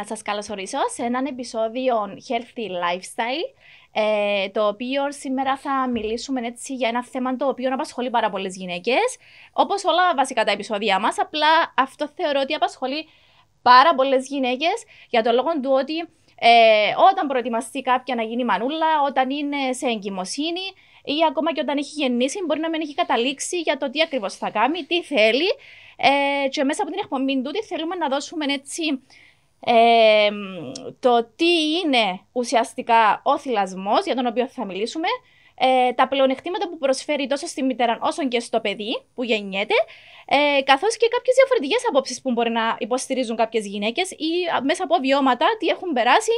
να σας καλωσορίσω σε έναν επεισόδιο Healthy Lifestyle, ε, το οποίο σήμερα θα μιλήσουμε έτσι για ένα θέμα το οποίο απασχολεί πάρα πολλές γυναίκες, όπως όλα βασικά τα επεισόδια μας, απλά αυτό θεωρώ ότι απασχολεί πάρα πολλές γυναίκες για το λόγο του ότι ε, όταν προετοιμαστεί κάποια να γίνει μανούλα, όταν είναι σε εγκυμοσύνη ή ακόμα και όταν έχει γεννήσει, μπορεί να μην έχει καταλήξει για το τι ακριβώς θα κάνει, τι θέλει. Ε, και μέσα από την εκπομπή τούτη θέλουμε να δώσουμε έτσι το τι είναι ουσιαστικά ο θυλασμός, για τον οποίο θα μιλήσουμε, ε, τα πλεονεκτήματα που προσφέρει τόσο στη μητέρα όσο και στο παιδί που γεννιέται, ε, καθώς και κάποιες διαφορετικές απόψεις που μπορεί να υποστηρίζουν κάποιες γυναίκες ή μέσα από βιώματα τι έχουν περάσει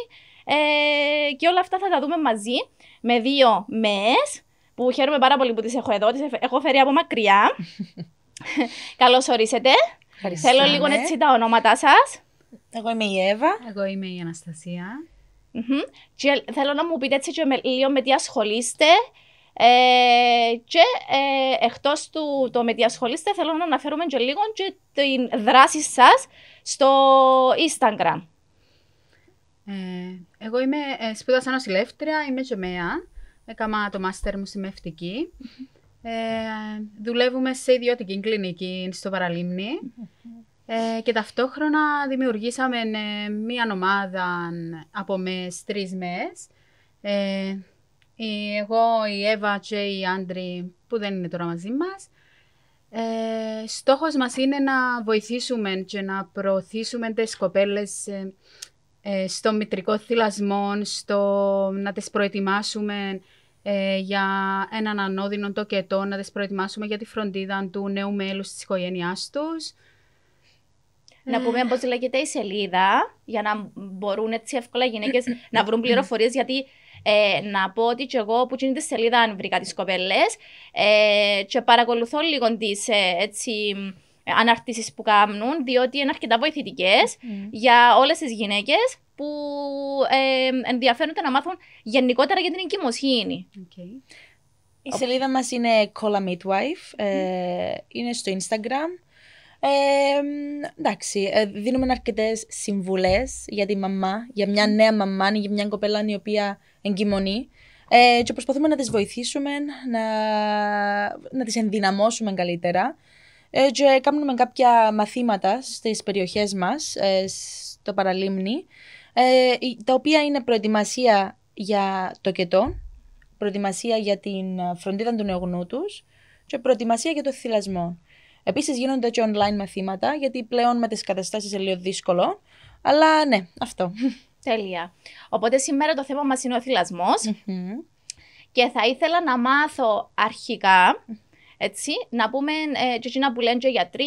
ε, και όλα αυτά θα τα δούμε μαζί με δύο ΜΕΕΣ που χαίρομαι πάρα πολύ που τις έχω εδώ, τις έχω φέρει από μακριά. Καλώς ορίσετε. Θέλω ναι. λίγο έτσι τα ονόματά σας. Εγώ είμαι η Εύα. Εγώ είμαι η αναστασια mm Και θέλω να μου πείτε έτσι και με, λίγο με τι ασχολείστε. Ε, και ε, εκτός του το με τι ασχολείστε, θέλω να αναφέρουμε και λίγο και την δράση σας στο Instagram. Ε, εγώ είμαι, ε, σπούδασα νοσηλεύτρια, είμαι ζωμαία. Έκανα το μάστερ μου στη μευτικη Ε, δουλεύουμε σε ιδιωτική κλινική στο παραλιμνη ε, και ταυτόχρονα δημιουργήσαμε ε, μία ομάδα από μες, τρεις μες. Ε, εγώ, η Εύα και η Άντρη που δεν είναι τώρα μαζί μας. Ε, στόχος μας είναι να βοηθήσουμε και να προωθήσουμε τις κοπέλες ε, στο μητρικό θυλασμό, στο να τις προετοιμάσουμε για έναν ανώδυνο τοκετό, να τις προετοιμάσουμε για τη φροντίδα του νέου μέλους της οικογένειάς τους να πούμε πώς λέγεται η σελίδα, για να μπορούν έτσι εύκολα οι γυναίκες να βρουν πληροφορίες. Γιατί ε, να πω ότι και εγώ που είναι τη σελίδα, αν βρήκα τις κοπέλες, ε, και παρακολουθώ λίγο τις ε, έτσι αναρτήσεις που κάνουν, διότι είναι αρκετά βοηθητικές για όλες τις γυναίκες που ε, ενδιαφέρονται να μάθουν γενικότερα για την εγκυμοσύνη. Η σελίδα μας είναι Cola Midwife, mm. είναι στο Instagram εντάξει, ε, δίνουμε αρκετές συμβουλές για τη μαμά, για μια νέα μαμά, για μια κοπέλα η οποία εγκυμονεί. Ε, και προσπαθούμε να τις βοηθήσουμε, να, να τις ενδυναμώσουμε καλύτερα. Ε, και κάνουμε κάποια μαθήματα στις περιοχές μας, ε, στο παραλίμνη, ε, τα οποία είναι προετοιμασία για το κετό, προετοιμασία για την φροντίδα του νεογνού τους και προετοιμασία για το θυλασμό. Επίσης γίνονται και online μαθήματα, γιατί πλέον με τις καταστάσεις είναι λίγο δύσκολο. Αλλά ναι, αυτό. Τέλεια. Οπότε σήμερα το θέμα μας είναι ο θυλασμο Και θα ήθελα να μάθω αρχικά, έτσι, να πούμε ε, και εκείνα που λένε και γιατροί,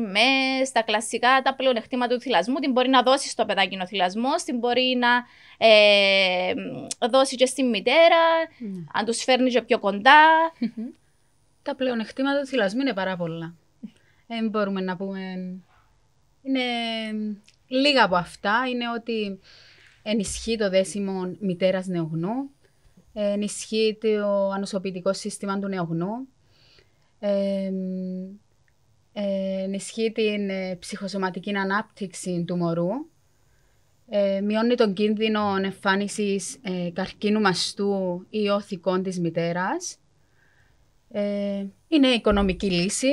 με στα κλασικά τα πλεονεκτήματα του θυλασμού, την μπορεί να δώσει στο παιδάκι ο θυλασμός, την μπορεί να ε, δώσει και στη μητέρα, mm. αν τους φέρνει και πιο κοντα Τα πλεονεκτήματα του θυλασμού είναι πάρα πολλά δεν μπορούμε να πούμε. Είναι λίγα από αυτά. Είναι ότι ενισχύει το δέσιμο μητέρας νεογνού. ενισχύει το ανοσοποιητικό σύστημα του νεογνού. ενισχύει την ε, ψυχοσωματική ανάπτυξη του μωρού, ε, μειώνει τον κίνδυνο εμφάνισης ε, καρκίνου μαστού ή οθικών της μητέρας. Είναι οικονομική λύση,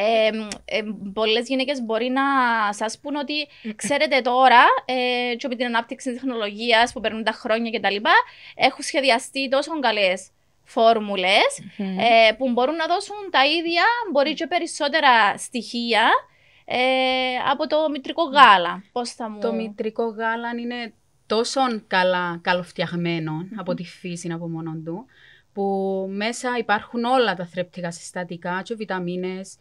ε, ε, Πολλές γυναίκες μπορεί να σας πούν ότι ξέρετε τώρα, ε, και με την ανάπτυξη της τεχνολογίας που περνούν τα χρόνια κτλ., έχουν σχεδιαστεί τόσο καλές ε, που μπορούν να δώσουν τα ίδια, μπορεί και περισσότερα στοιχεία ε, από το μητρικό γάλα. μου... Το μητρικό γάλα είναι τόσο καλά, από τη φύση από μόνο του, που μέσα υπάρχουν όλα τα θρεπτικά συστατικά και βιταμίνες,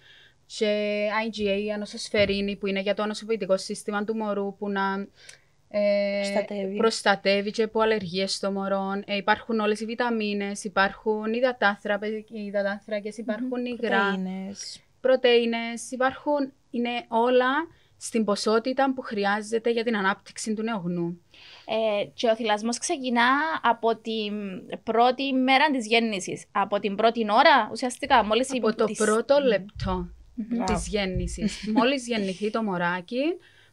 και IGA, ανοσοσφαιρίνη, που είναι για το ανοσοποιητικό σύστημα του μωρού, που να ε, προστατεύει. προστατεύει και από αλλεργίε των μωρών. Ε, υπάρχουν όλες οι βιταμίνες, υπάρχουν οι υπαρχουν υπάρχουν υγρά, πρωτεΐνες. πρωτεΐνες, υπάρχουν, είναι όλα στην ποσότητα που χρειάζεται για την ανάπτυξη του νεογνού. Ε, και ο θυλασμός ξεκινά από την πρώτη μέρα της γέννησης, από την πρώτη ώρα ουσιαστικά. Μόλις από η... το της... πρώτο λεπτό mm-hmm. της γέννησης. Μόλις γεννηθεί το μωράκι,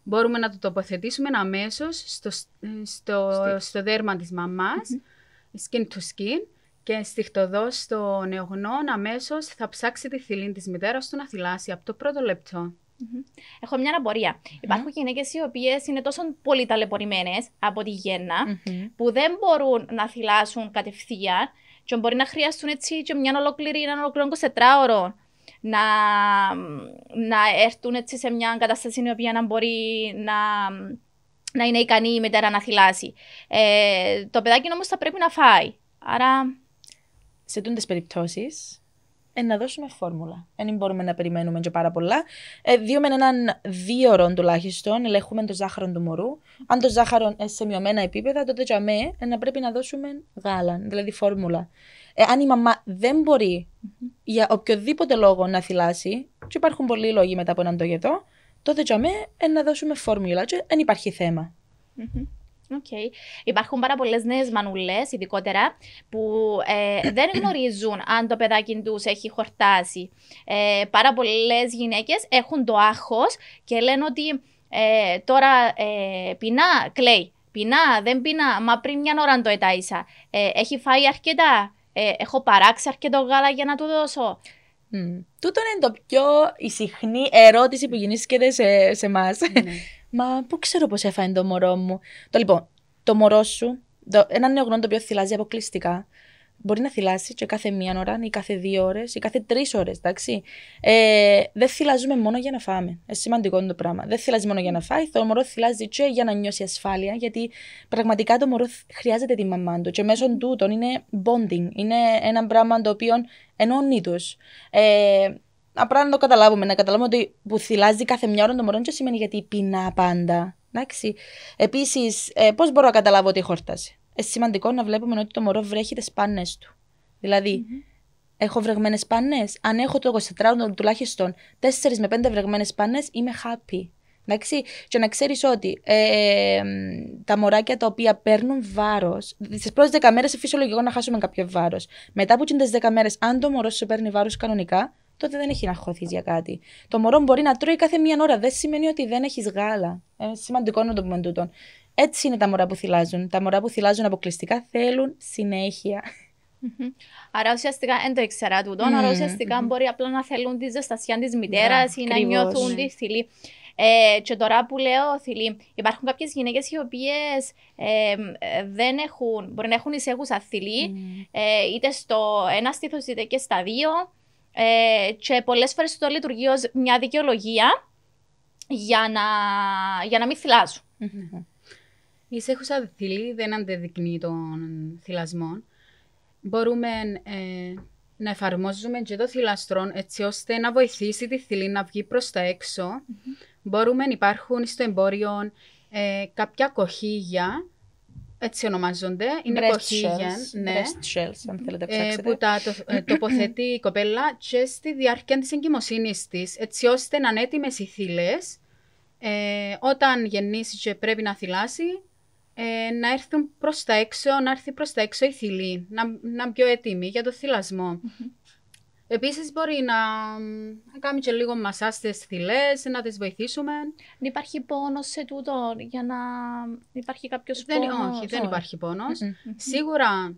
μπορούμε να το τοποθετήσουμε αμέσως στο, ε, στο, στο δέρμα της μαμας skin to skin, και στιχτοδός στο νεογνών αμέσως θα ψάξει τη θηλή της μητέρας του να θυλάσει από το πρώτο Έχω μια αναπορία. Mm-hmm. Υπάρχουν γυναίκες οι οποίες είναι τόσο πολύ ταλαιπωρημένες από τη γεννα που δεν μπορούν να θυλάσουν κατευθείαν και μπορεί να χρειαστούν έτσι και μια ολόκληρη, ένα ολόκληρο 24ωρο να, να έρθουν έτσι σε μια κατάσταση η οποία να μπορεί να, να είναι ικανή η μητέρα να θυλάσει. Ε, το παιδάκι όμως θα πρέπει να φάει. Άρα. Σε τούντες περιπτώσεις, ε, να δώσουμε φόρμουλα. Δεν μπορούμε να περιμένουμε και πάρα πολλά. Ε, δύο με έναν δύο ώρων τουλάχιστον ελέγχουμε το ζάχαρο του μωρού. Αν το ζάχαρο είναι σε μειωμένα επίπεδα, τότε ε, πρέπει να δώσουμε γάλα, δηλαδή φόρμουλα εάν η μαμά δεν μπορει για οποιοδήποτε λόγο να θυλάσει, και υπάρχουν πολλοί λόγοι μετά από έναν τογετό, τότε τζαμέ ε, να δώσουμε φόρμουλα και δεν υπάρχει Οκ, Υπάρχουν πάρα πολλές νέες μανουλές, ειδικότερα, που ε, δεν γνωρίζουν αν το παιδάκι τους έχει χορτάσει. Ε, πάρα πολλές γυναίκες έχουν το άγχος και λένε ότι τώρα πεινά, κλαίει. Πεινά, δεν πεινά, μα πριν μια ώρα το ετάισα. έχει φάει αρκετά ε, έχω παράξει αρκετό γάλα για να του δώσω. Mm. Τούτο είναι το πιο η συχνή ερώτηση που γεννήθηκε σε, σε εμά. Ναι. Μα πού ξέρω πώς έφανε το μωρό μου. Το λοιπόν, το μωρό σου, το, ένα νεογνώμη το οποίο θυλάζει αποκλειστικά, μπορεί να θυλάσει και κάθε μία ώρα, ή κάθε δύο ώρες, ή κάθε τρεις ώρες, εντάξει. Ε, δεν θυλάζουμε μόνο για να φάμε. Ε, σημαντικό είναι το πράγμα. Δεν θυλάζει μόνο για να φάει, το μωρό θυλάζει και για να νιώσει ασφάλεια, γιατί πραγματικά το μωρό χρειάζεται τη μαμά του. Και μέσω τούτων είναι bonding. Είναι ένα πράγμα το οποίο ενώνει τους. Ε, απλά να το καταλάβουμε, να καταλάβουμε ότι που θυλάζει κάθε μια ώρα το μωρό, δεν σημαίνει γιατί πεινά πάντα. Επίσης, ε, πώς μπορώ να καταλάβω ότι χόρτασε. Ε, σημαντικό να βλέπουμε ότι το μωρό βρέχει τις πάνες του. δηλαδη έχω βρεγμένες πάνες. Αν έχω το 24 τουλάχιστον 4 με 5 βρεγμένες πάνες, είμαι happy. Εντάξει, και να ξέρεις ότι ε, ε τα μωράκια τα οποία παίρνουν βάρος, στις πρώτες 10 μέρε αφήσω φυσιολογικό να χάσουμε κάποιο βάρος. Μετά από τι 10 μέρες, αν το μωρό σου παίρνει βάρος κανονικά, τότε δεν έχει να χωθείς για κάτι. Το μωρό μπορεί να τρώει κάθε μία ώρα. Δεν σημαίνει ότι δεν έχεις γάλα. Ε, σημαντικό να το πούμε τούτο. Έτσι είναι τα μωρά που θυλάζουν. Τα μωρά που θυλάζουν αποκλειστικά θέλουν Άρα ουσιαστικά δεν το ηξερα του τούτο, ναι, άρα ουσιαστικα μπορεί απλά να θέλουν τη ζεστασιά της μητέρας ή να νιώθουν τη θηλή. Ε, και τώρα που λέω θηλή, υπάρχουν κάποιες γυναίκες οι οποίες δεν έχουν, μπορεί να έχουν εισέχουσα θηλή, ναι. ε, είτε στο ένα στήθος είτε και στα δύο. Ε, και πολλές φορές το λειτουργεί ως μια δικαιολογία για να, για να μην θυλάζουν. Η σέχουσα θηλή δεν αντεδεικνύει τον θυλασμό. Μπορούμε ε, να εφαρμόζουμε και το θυλαστρόν έτσι ώστε να βοηθήσει τη θηλή να βγει προς τα έξω. Μπορούμε να υπάρχουν στο εμπόριο ε, κάποια κοχύγια, έτσι ονομάζονται, είναι breast κοχύγια, shells, ναι, breast shells, αν θέλετε, ε, που τα το, ε, τοποθετεί η κοπέλα και στη διάρκεια της εγκυμοσύνης της, έτσι ώστε να είναι έτοιμες οι θύλες, ε, όταν γεννήσει και πρέπει να θυλάσει, ε, να έρθουν προς τα έξω, να έρθει προς τα έξω η θηλή, να, να πιο έτοιμη για το θυλασμο Επίση Επίσης μπορεί να, να και λίγο μασά τι να τις βοηθήσουμε. Δεν υπάρχει πόνος σε τούτο για να υπάρχει κάποιος δεν, Όχι, δεν υπάρχει Σίγουρα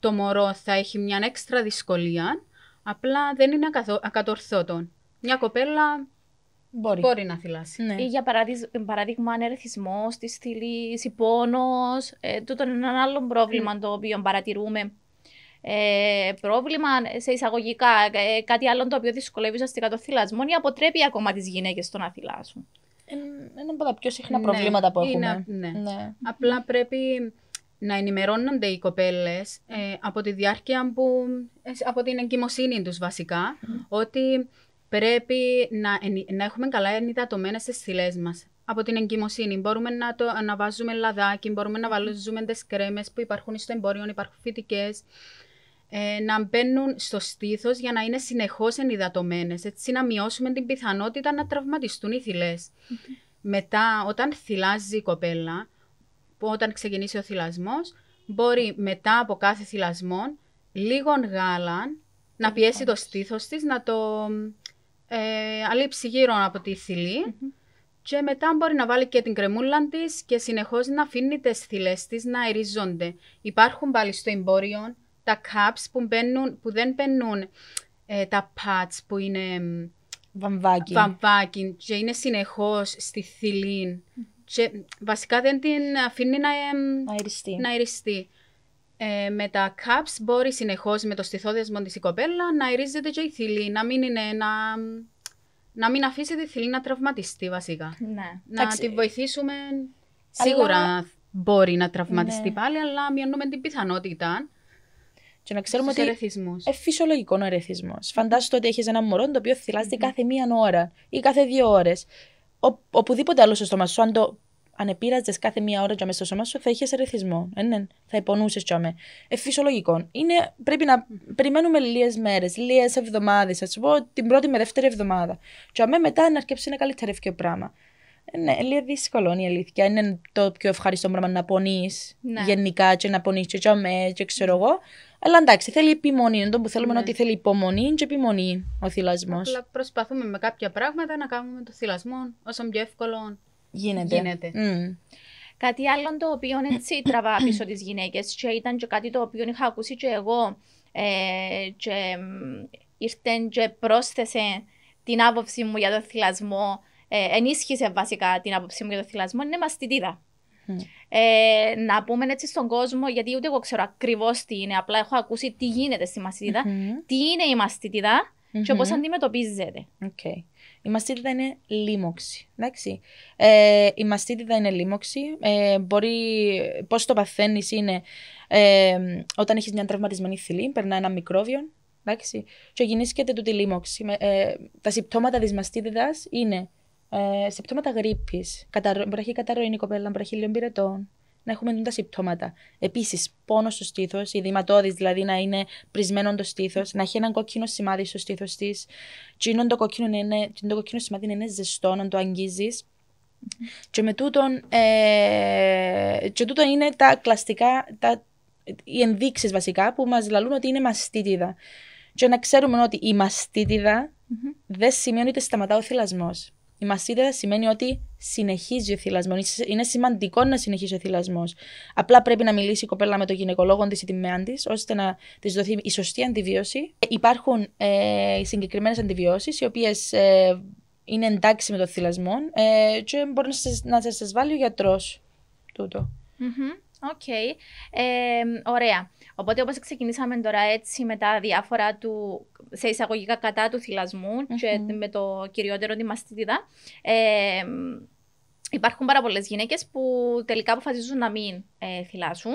το μωρό θα έχει μια έξτρα δυσκολία, απλά δεν είναι ακατορθώτο. Μια κοπέλα Μπορεί. Μπορεί να θυλάσει. Ναι. Ή για παράδειγμα, ανερεθισμό τη θηλή, υπόνος. Ε, τούτο είναι ένα άλλο πρόβλημα mm. το οποίο παρατηρούμε. Ε, πρόβλημα σε εισαγωγικά, ε, κάτι άλλο το οποίο δυσκολεύει ουσιαστικά το θυλασμό ή αποτρέπει ακόμα τις γυναίκες το να θυλάσουν. Ε, από τα πιο συχνά ναι, προβλήματα που έχουμε. Είναι, ναι. ναι. Απλά πρέπει να ενημερώνονται οι κοπέλες ε, από τη διάρκεια που. Ε, από την εγκυμοσύνη τους βασικά, mm. ότι πρέπει να, να έχουμε καλά ενυδατωμένε τι θηλέ μας. Από την εγκυμοσύνη μπορούμε να, το, να βάζουμε λαδάκι, μπορούμε να βάλουμε τις κρέμες που υπάρχουν στο εμπόριο, υπάρχουν φυτικές. Ε, να μπαίνουν στο στήθος για να είναι συνεχώς ενυδατωμένες. Έτσι, να μειώσουμε την πιθανότητα να τραυματιστούν οι θηλές. Μετά, όταν θυλάζει η κοπέλα, όταν ξεκινήσει ο θυλασμός, μπορεί μετά από κάθε θυλασμό λίγο γάλα να πιέσει το στήθος της, να το ε, αλείψει γύρω από τη θηλη Και μετά μπορεί να βάλει και την κρεμούλα της και συνεχώς να αφήνει τις θηλές της να αερίζονται. Υπάρχουν πάλι στο εμπόριο τα cups που, μπαίνουν, που δεν μπαίνουν ε, τα pads που είναι βαμβάκι. και είναι συνεχώς στη θηλη mm Και βασικά δεν την αφήνει να, ε, να, να ε, με τα caps μπορεί συνεχώς με το στιθόδεσμο τη κοπέλα να ερίζεται και η θηλή, να μην είναι να... Να μην αφήσει τη θηλή να τραυματιστεί βασικά. Ναι. Να την τη βοηθήσουμε. Σίγουρα μπορεί να τραυματιστεί ναι. πάλι, αλλά μειώνουμε την πιθανότητα. Και να ξέρουμε ότι είναι φυσιολογικό ο ερεθισμός. Φαντάζεσαι ότι έχεις ένα μωρό το οποίο ναι. κάθε μία ώρα ή κάθε δύο ώρες. οπουδήποτε άλλο στο στόμα αν το αν επήραζε κάθε μία ώρα το στο σώμα σου, θα είχες ερεθισμό. Ε, ναι, θα υπονούσες τζόμε. Ε, φυσιολογικό. Είναι, πρέπει να περιμένουμε λίγες μέρες, λίγες εβδομάδες, ας πω την πρώτη με δεύτερη εβδομάδα. Τζόμε μετά να αρκέψει ένα καλύτερο πράγμα. Ε, ναι, λίγο δύσκολο είναι η αλήθεια. Είναι το πιο ευχάριστο πράγμα να πονείς ναι. γενικά και να πονείς και τζαμέ και ξέρω εγώ. Αλλά εντάξει, θέλει επιμονή, Είναι το που θέλουμε ναι. ότι θέλει υπομονή και επιμονή ο θυλασμός. Αλλά προσπαθούμε με κάποια πράγματα να κάνουμε το θυλασμό όσο πιο εύκολο Γίνεται. Γίνεται. Mm. Κάτι άλλο το οποίο έτσι τραβά πίσω τις γυναίκες, και ήταν και κάτι το οποίο είχα ακούσει και εγώ ε, και ήρθε και πρόσθεσε την άποψη μου για το θυλασμό, ε, ενίσχυσε βασικά την άποψη μου για το θυλασμό, είναι μαστιτίδα. Mm. Ε, να πούμε έτσι στον κόσμο, γιατί ούτε εγώ ξέρω ακριβώς τι είναι, απλά έχω ακούσει τι γίνεται στη μαστιτιδα mm-hmm. τι είναι η μαστιτιδα mm-hmm. και πώς αντιμετωπίζεται. Okay. Η μαστίτιδα είναι λίμωξη. Εντάξει. Ε, η μαστίτιδα είναι λίμωξη. Ε, μπορεί, πώς το παθαίνεις είναι ε, όταν έχεις μια τραυματισμένη θηλή, περνά ένα μικρόβιο. Εντάξει. Και γεννήσκεται τούτη λίμωξη. Ε, τα συμπτώματα της μαστίτιδας είναι ε, συμπτώματα γρήπης. Κατα... Μπορεί να έχει κοπέλα, μπορεί να έχει να έχουμε τα συμπτώματα. Επίσης, πόνος στο στήθος, η δηματώδη δηλαδή να είναι πρισμένο το στήθος, να έχει έναν κόκκινο σημάδι στο στήθος της. είναι το κόκκινο, είναι, το κόκκινο σημάδι είναι ζεστό, να το αγγίζεις. Και με τούτον, ε, και τούτον είναι τα κλαστικά, τα, οι ενδείξεις βασικά που μας λαλούν ότι είναι μαστίτιδα. Και να ξέρουμε ότι η μαστιτιδα δεν σημαίνει ότι σταματά ο θυλασμός. Η μασίδα σημαίνει ότι συνεχίζει ο θυλασμός. Είναι σημαντικό να συνεχίσει ο θυλασμός. Απλά πρέπει να μιλήσει η κοπέλα με τον γυναικολόγο της ή τη ώστε να της δοθεί η σωστή αντιβίωση. Υπάρχουν ε, συγκεκριμένες αντιβιώσεις, οι οποίες ε, είναι εντάξει με τον θυλασμό ε, και μπορεί να σας βάλει ο γιατρός ωραία. Οπότε όπως ξεκινήσαμε τώρα έτσι με τα διάφορα του, σε εισαγωγικά κατά του θυλασμου και με το κυριότερο τη μαστίτιδα, υπάρχουν πάρα πολλές γυναίκες που τελικά αποφασίζουν να μην ε, θυλάσουν.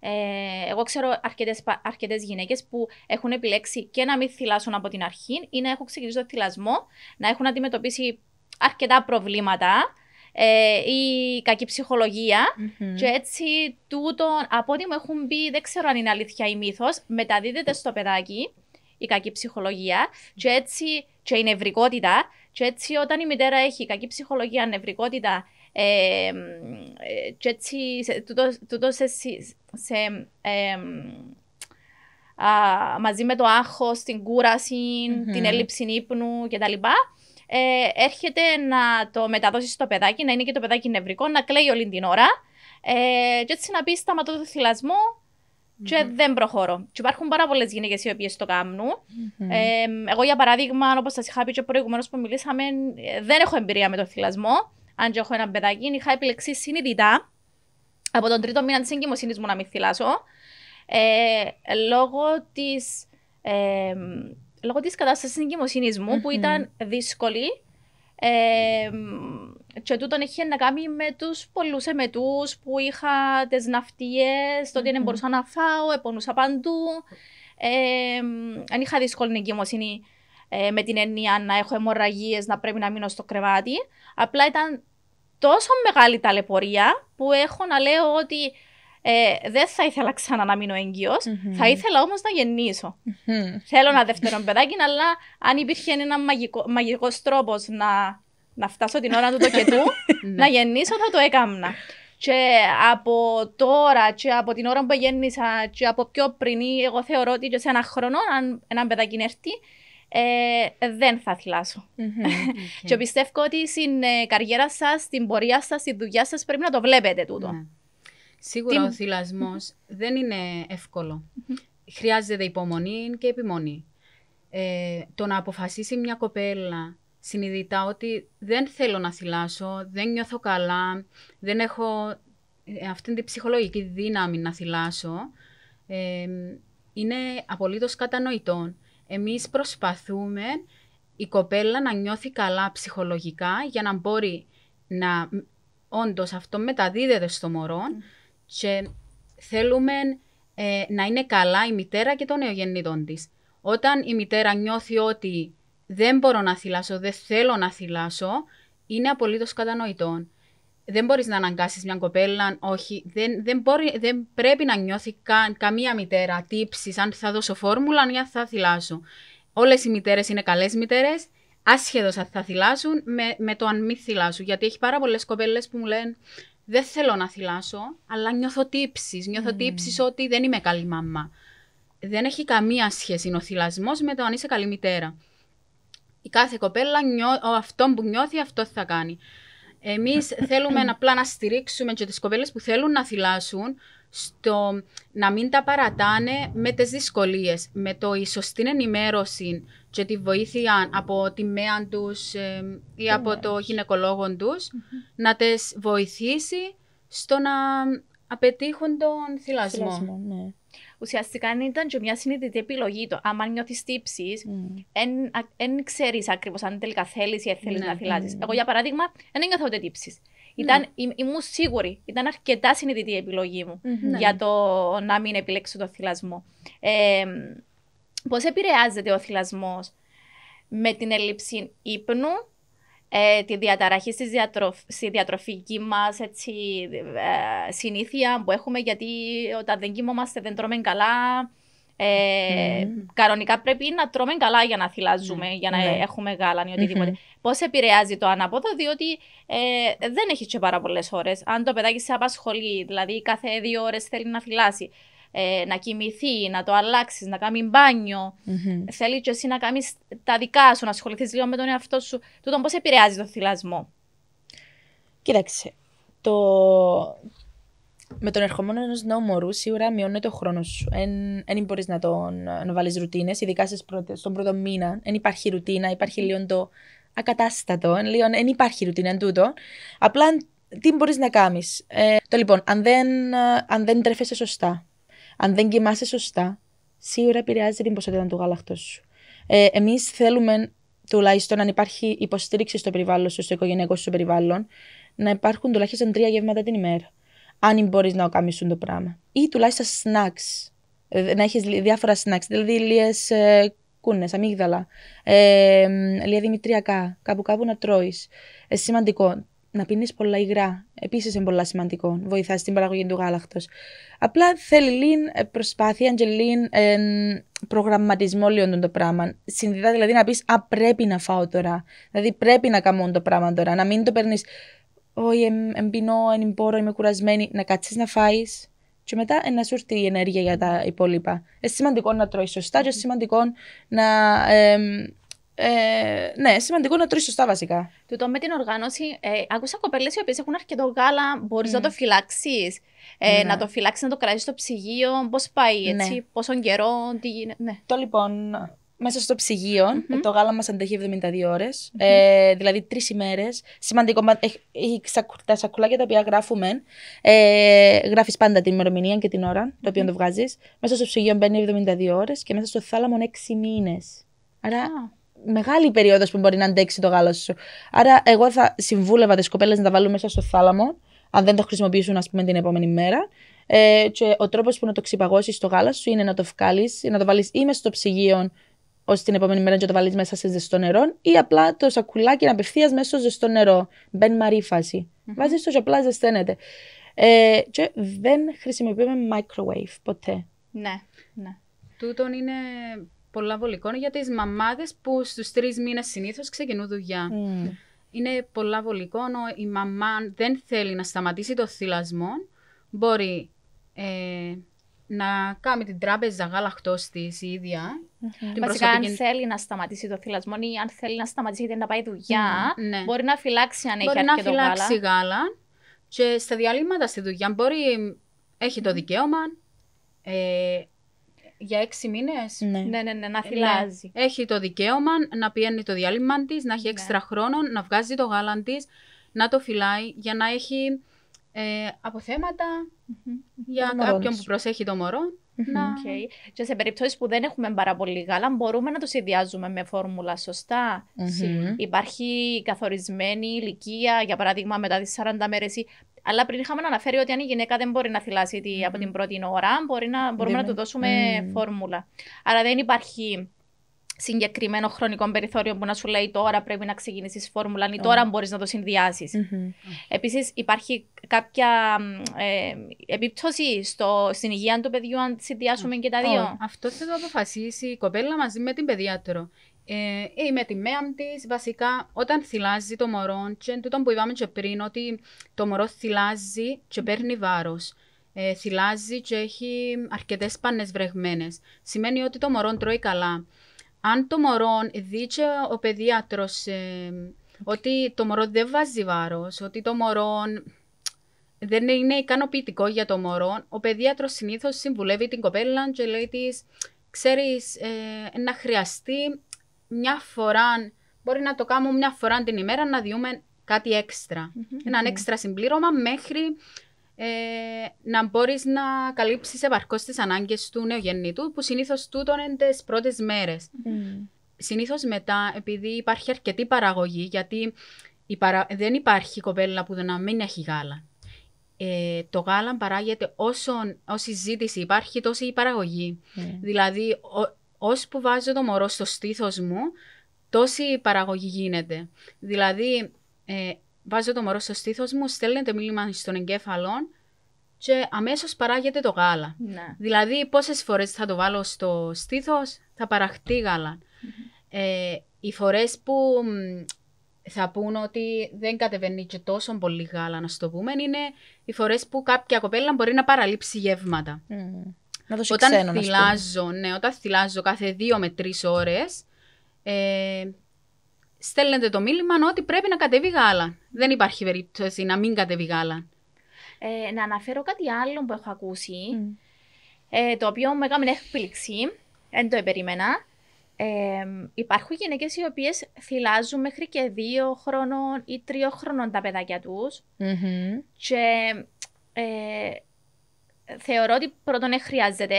Ε, εγώ ξέρω αρκετές γυναίκε γυναίκες που έχουν επιλέξει και να μην θυλάσουν από την αρχή ή να έχουν ξεκινήσει το θυλασμό, να έχουν αντιμετωπίσει αρκετά προβλήματα ε, η κακή Και έτσι τούτο, από ό,τι μου έχουν πει, δεν ξέρω αν είναι αλήθεια ή μύθος, μεταδίδεται στο παιδάκι η κακή ψυχολογία και έτσι και η νευρικότητα. Και έτσι όταν η μητέρα έχει κακή ψυχολογία, νευρικότητα, ε, ε, και έτσι τούτο, σε, σε μαζί με το άγχος, την κουραση την έλλειψη ύπνου κτλ ε, έρχεται να το μεταδώσει στο παιδάκι, να είναι και το παιδάκι νευρικό, να κλαίει όλη την ώρα. Ε, και έτσι να πει σταματώ το θυλασμό και mm-hmm. δεν προχωρώ. Και υπάρχουν πάρα πολλές γυναίκες οι οποίες το κάνουν. Mm-hmm. Ε, εγώ, για παράδειγμα, όπως σας είχα πει και προηγουμένως που μιλήσαμε, δεν έχω εμπειρία με το θυλασμό. Αν και έχω ένα παιδάκι, είχα επιλεξεί συνειδητά από τον τρίτο μήνα της εγκυμοσύνης μου να μην θυλάσω. Ε, λόγω της. Ε, λόγω της κατάστασης μου, που ήταν δύσκολη. Ε, και τούτον είχε να κάνει με τους πολλούς εμετούς που είχα τις ναυτίες, το ότι δεν μπορούσα να φάω, επονούσα παντού. Αν ε, είχα δύσκολη εγκυμοσύνη ε, με την έννοια να έχω αιμορραγίες, να πρέπει να μείνω στο κρεβάτι. Απλά ήταν τόσο μεγάλη ταλαιπωρία που έχω να λέω ότι ε, δεν θα ήθελα ξανά να μεινω εγκυο έγκυος, mm-hmm. θα ήθελα όμως να γεννήσω. Mm-hmm. Θέλω ένα δεύτερο παιδάκι, αλλά αν υπήρχε ένα μαγικό, τρόπος να, να φτάσω την ώρα του το και του, ναι. να γεννήσω θα το έκανα. Και από τώρα, και από την ώρα που γέννησα, και από πιο πριν, εγώ θεωρώ ότι και σε ένα χρόνο, αν ένα παιδάκι έρθει, ε, δεν θα θυλάσω. Mm-hmm, και πιστεύω ότι στην ε, καριέρα σας, στην πορεία σας, στη δουλειά σας πρέπει να το βλέπετε τούτο. Mm. Σίγουρα ο θυλασμός δεν είναι εύκολο. Χρειάζεται υπομονή και επιμονή. Ε, το να αποφασίσει μια κοπέλα συνειδητά ότι δεν θέλω να θυλάσω, δεν νιώθω καλά, δεν έχω ε, αυτήν την ψυχολογική δύναμη να θυλάσω, ε, είναι απολύτως κατανοητό. Εμείς προσπαθούμε η κοπέλα να νιώθει καλά ψυχολογικά για να μπορεί να όντως αυτό μεταδίδεται στο μωρό και θέλουμε ε, να είναι καλά η μητέρα και το νεογεννήτων της. Όταν η μητέρα νιώθει ότι δεν μπορώ να θυλάσω, δεν θέλω να θυλάσω, είναι απολύτως κατανοητό. Δεν μπορείς να αναγκάσεις μια κοπέλα, όχι. Δεν, δεν, μπορεί, δεν πρέπει να νιώθει καμία μητέρα τύψης αν θα δώσω φόρμουλα ή αν θα θυλάσω. Όλες οι μητέρες είναι καλές μητέρες, άσχετος αν θα θυλάσουν με, με το αν μη θυλάσουν. Γιατί έχει πάρα πολλές κοπέλες που μου λένε δεν θέλω να θυλάσω, αλλά νιώθω τύψεις. νιώθω τύψεις ότι δεν είμαι καλή μαμά. Δεν έχει καμία σχέση ο θυλασμός με το αν είσαι καλή μητέρα. Η κάθε κοπέλα, νιώ... ο που νιώθει, αυτό θα κάνει. Εμείς θέλουμε απλά να στηρίξουμε και τις κοπέλες που θέλουν να θυλάσουν, στο να μην τα παρατάνε με τις δυσκολίες, με το η σωστή ενημέρωση και τη βοήθεια από τη μέα τους ή από το γυναικολόγο τους, να τις βοηθήσει στο να απετύχουν τον θυλασμό. θυλασμό ναι. Ουσιαστικά ήταν και μια συνειδητή επιλογή το. Αν νιώθει τύψη, δεν mm. ξέρεις ακριβώς αν τελικά θέλεις ή θέλεις ναι, να ναι, θυλάζει. Ναι, ναι. Εγώ, για παράδειγμα, δεν νιώθω ούτε τύψεις. Ήταν, ναι. ή, ήμουν σίγουρη, ήταν αρκετά συνειδητή επιλογή μου ναι. για το να μην επιλέξω το θυλασμό. Ε, πώς επηρεάζεται ο θυλασμός με την έλλειψη ύπνου, ε, τη διαταραχή στη, διατροφική μας ε, συνήθεια που έχουμε γιατί όταν δεν κοιμόμαστε δεν τρώμε καλά, ε, Κανονικά πρέπει να τρώμε καλά για να θυλάζουμε, για να ναι. έχουμε γάλα ή οτιδήποτε. Mm-hmm. Πώς επηρεάζει το ανάποδο, διότι ε, δεν έχει και πάρα πολλές ώρες. Αν το παιδάκι σε απασχολεί, δηλαδή κάθε δύο ώρες θέλει να θυλάσει, ε, να κοιμηθεί, να το αλλάξεις, να κάνει μπάνιο, mm-hmm. θέλει και εσύ να κάνεις τα δικά σου, να ασχοληθείς λίγο με τον εαυτό σου. Τούτον πώς επηρεάζει το θυλασμό. Κοίταξε. Το, με τον ερχόμενο ενός νέου μωρού σίγουρα μειώνεται ο χρόνος σου. Δεν μπορείς να τον να βάλεις ρουτίνες, ειδικά στον πρώτο μήνα. Δεν υπάρχει ρουτίνα, υπάρχει λίγο το ακατάστατο. Δεν υπάρχει ρουτίνα εν τούτο. Απλά τι μπορείς να κάνεις. Ε, το λοιπόν, αν δεν, αν δεν τρέφεσαι σωστά, αν δεν κοιμάσαι σωστά, σίγουρα επηρεάζει την ποσότητα του γάλακτο σου. Ε, Εμείς θέλουμε τουλάχιστον αν υπάρχει υποστήριξη στο περιβάλλον σου, στο οικογενειακό σου περιβάλλον, να υπάρχουν τουλάχιστον τρία γεύματα την ημέρα αν μπορείς να κάνει το πράγμα. Ή τουλάχιστον snacks. Ε, να έχεις διάφορα snacks, δηλαδή λίγε κούνες, αμύγδαλα, ε, λίγα δημητριακά, κάπου κάπου να τρώεις. Ε, σημαντικό. Να πίνεις πολλά υγρά. Επίσης είναι πολύ σημαντικό. Βοηθάς στην παραγωγή του γάλακτος. Απλά θέλει λίν ε, προσπάθεια και προγραμματισμό λίγο το πράγμα. Συνδυτά δηλαδή να πεις Α, πρέπει να φάω τώρα. Δηλαδή πρέπει να κάνω το πράγμα τώρα. Να μην το παίρνεις όχι, εμπεινώ, εν είμαι κουρασμένη, να κάτσεις να φάεις. και μετά ε, να σου έρθει η ενέργεια για τα υπόλοιπα. Είναι σημαντικό να τρώεις σωστά και σημαντικό να... Ε, ναι, σημαντικό να τρώεις σωστά βασικά. το με την οργάνωση, ε, άκουσα κοπέλες οι οποίες έχουν αρκετό γάλα. Μπορείς ναι. ε, ναι. να το φυλάξεις, να το φυλάξεις, να το κρατήσεις στο ψυγείο. Πώς πάει ναι. έτσι, πόσο καιρό, τι γίνεται. Το λοιπόν, μέσα στο ψυγειο Το γάλα μας αντέχει 72 ωρε ε, δηλαδή τρεις ημέρες. Σημαντικό, έχει τα σακουλάκια τα οποία γράφουμε. Ε, Γράφεις πάντα την ημερομηνία και την ώρα, το οποίο mm-hmm. το βγάζεις. Μέσα στο ψυγείο μπαίνει 72 ώρες και μέσα στο θάλαμο 6 μήνες. Άρα μεγάλη περίοδος που μπορεί να αντέξει το γάλα σου. Άρα εγώ θα συμβούλευα τις κοπέλες να τα βάλουν μέσα στο θάλαμο, αν δεν το χρησιμοποιήσουν, ας πούμε, την επόμενη μέρα. Ε, και ο τρόπος που να το ξυπαγώσεις το γάλα σου είναι να το βγάλεις, να το βάλεις ή μέσα στο ψυγείο ώστε την επόμενη μέρα να το βάλεις μέσα σε ζεστό νερό ή απλά το σακουλάκι απευθείας μέσα στο ζεστό νερό. Μπεν μαρή φάση. Mm-hmm. Βάζεις το και απλά ζεσταίνεται. Ε, και δεν χρησιμοποιούμε microwave ποτέ. Ναι, ναι. Τούτον είναι πολλά βολικό για τις μαμάδες που στους τρεις μήνες συνήθως ξεκινούν δουλειά. Είναι πολλά βολικό η μαμά δεν θέλει να σταματήσει το θυλασμό. Μπορεί ε, να κάνει την τράπεζα γάλακτο της η ίδια. Mm-hmm. Βασικά, αν θέλει να σταματήσει το θυλασμό ή αν θέλει να σταματήσει γιατί να πάει ναι. μπορεί να φυλάξει αν έχει αρκετό γάλα. Μπορεί να φυλάξει γάλα. Και στα διαλύματα στη δουλειά μπορεί, έχει το δικαίωμα ε, για έξι μήνες. Ναι. ναι. ναι, ναι, να ε, ναι, φυλάζει. Έχει το δικαίωμα να πιένει το διαλύμα της, να έχει έξτρα χρόνο, να βγάζει το γάλα της, να το φυλάει για να έχει ε, από για κάποιον που προσέχει το μωρο Okay. Και σε περιπτώσεις που δεν έχουμε πάρα πολύ γάλα, μπορούμε να το συνδυάζουμε με φόρμουλα Υπάρχει καθορισμένη ηλικία, για παράδειγμα μετά τις 40 μέρες αλλά πριν είχαμε αναφέρει ότι αν η γυναίκα δεν μπορεί να θυλάσει από την πρώτη ώρα, μπορεί να, μπορούμε ναι, να ναι. του δώσουμε φόρμουλα. Άρα δεν υπάρχει συγκεκριμένο χρονικό περιθώριο που να σου λέει τώρα πρέπει να ξεκινήσεις φόρμουλα ή τώρα μπορείς να το συνδυασει Επίσης, υπάρχει κάποια ε, επίπτωση στο, στην υγεία του παιδιού αν συνδυάσουμε και τα δύο. Αυτό θα το αποφασίσει η κοπέλα μαζί με την παιδίατρο. Ε, ή ε, με τη μέα της, βασικά, όταν θυλάζει το μωρό, και τούτο που είπαμε και πριν, ότι το μωρό θυλάζει και παίρνει βάρος. Ε, θυλάζει και έχει αρκετές πανέ βρεγμένες. Σημαίνει ότι το μωρό τρώει καλά αν το μωρό δείξει ο παιδίατρος ε, ότι το μωρό δεν βάζει βάρος, ότι το μωρό δεν είναι ικανοποιητικό για το μωρό, ο παιδίατρος συνήθως συμβουλεύει την κοπέλα και λέει της, ξέρεις, ε, να χρειαστεί μια φορά, μπορεί να το κάνουμε μια φορά την ημέρα να διούμε κάτι ένα έναν έξτρα συμπλήρωμα μέχρι ε, να μπορείς να καλύψεις επαρκώς τις ανάγκες του νεογεννήτου, που συνήθως τούτο είναι τι πρώτες μέρες. Mm. Συνήθως μετά, επειδή υπάρχει αρκετή παραγωγή, γιατί δεν υπάρχει κοπέλα που να μην έχει γάλα. Ε, το γάλα παράγεται όσο, όση ζήτηση υπάρχει, τόση η παραγωγή. Mm. Δηλαδή, που βάζω το μωρό στο στήθος μου, τόση η παραγωγή γίνεται. Δηλαδή, ε, βάζω το μωρό στο στήθος μου, στέλνεται μήνυμα στον εγκέφαλο και αμέσως παράγεται το γάλα. Ναι. Δηλαδή, πόσες φορές θα το βάλω στο στήθος, θα παραχτεί Ε, οι φορές που θα πούν ότι δεν κατεβαίνει και τόσο πολύ γάλα, να στο το πούμε, είναι οι φορές που κάποια κοπέλα μπορεί να παραλείψει γεύματα. Mm. Να όταν ξένο, θυλάζω, ναι, όταν θυλάζω κάθε δύο με τρεις ώρες, ε, στέλνετε το μήνυμα ότι πρέπει να κατεβεί γάλα. Δεν υπάρχει περίπτωση να μην κατεβεί γάλα. Ε, να αναφέρω κάτι άλλο που έχω ακούσει, ε, το οποίο με έκανε έκπληξη, δεν το περίμενα. Ε, υπάρχουν γυναίκες οι οποίες θυλάζουν μέχρι και δύο χρόνων ή τριών χρόνων τα παιδάκια τους. Και ε, θεωρώ ότι πρώτον ε, χρειάζεται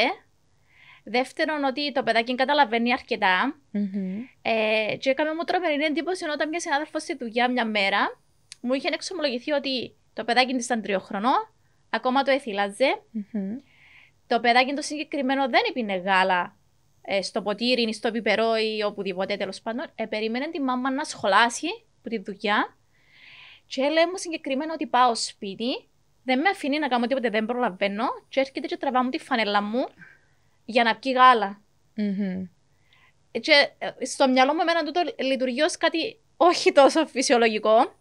Δεύτερον, ότι το παιδάκι καταλαβαίνει αρκετά. Mm-hmm. Ε, και έκαμε μου τρομερή εντύπωση όταν μια συνάδελφος στη δουλειά μια μέρα μου είχε εξομολογηθεί ότι το παιδάκι της ήταν τριόχρονο, ακόμα το εθυλαζε mm-hmm. Το παιδάκι το συγκεκριμένο δεν έπινε γάλα ε, στο ποτήρι ή στο πιπερό ή οπουδήποτε τέλος πάντων. Ε, περίμενε τη μάμα να σχολάσει από τη δουλειά. Και έλεγε μου συγκεκριμένο ότι πάω σπίτι, δεν με αφήνει να κάνω τίποτα, δεν προλαβαίνω. Και έρχεται και τραβά μου τη φανέλα μου για να πιει γάλα. Και ε, στο μυαλό μου εμένα τούτο λειτουργεί ως κάτι όχι τόσο φυσιολογικό.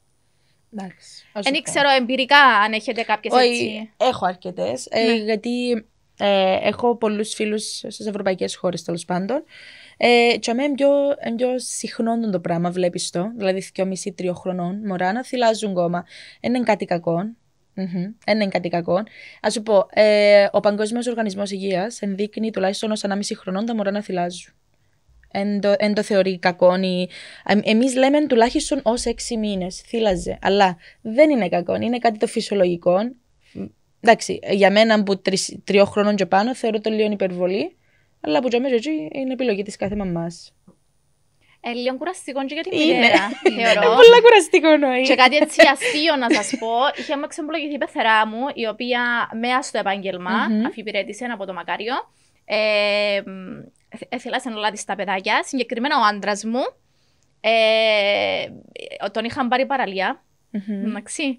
Δεν ξέρω εμπειρικά αν έχετε κάποιες Όχι, έτσι. Έχω αρκετές, ε, ναι. γιατί ε, έχω πολλούς φίλους στις ευρωπαϊκές χώρες τέλος πάντων. Ε, και αμέ είναι πιο συχνό το πράγμα, βλέπεις το. Δηλαδή, 2,5-3 χρονών μωρά να θυλάζουν κόμμα. είναι κάτι κακό. Δεν ναι, είναι κάτι κακό. Ας σου πω, ε, ο Παγκόσμιος Οργανισμός Υγείας ενδείκνει τουλάχιστον ως 1,5 χρονών τα μωρά να θυλάζουν. Εν το, θεωρεί κακό. Ε, Εμείς λέμε τουλάχιστον ως 6 μήνες θύλαζε. Αλλά δεν είναι κακό. Είναι κάτι το φυσιολογικό. Εντάξει, για μένα που τριών χρόνων και πάνω θεωρώ το λίγο υπερβολή. Αλλά που είναι επιλογή της κάθε μαμάς ε, λίγο κουραστικό και για την μητέρα, θεωρώ. Είναι πολύ κουραστικό νοή. Και κάτι έτσι αστείο να σας πω, είχαμε ξεμπλοκηθεί η πεθερά μου, η οποία μέσα στο επαγγελμα αφιπηρέτησε από το μακάριο. Ε, Εθελάσαν όλα στα παιδάκια, συγκεκριμένα ο άντρας μου. Ε, τον είχαν πάρει παραλία. Εντάξει.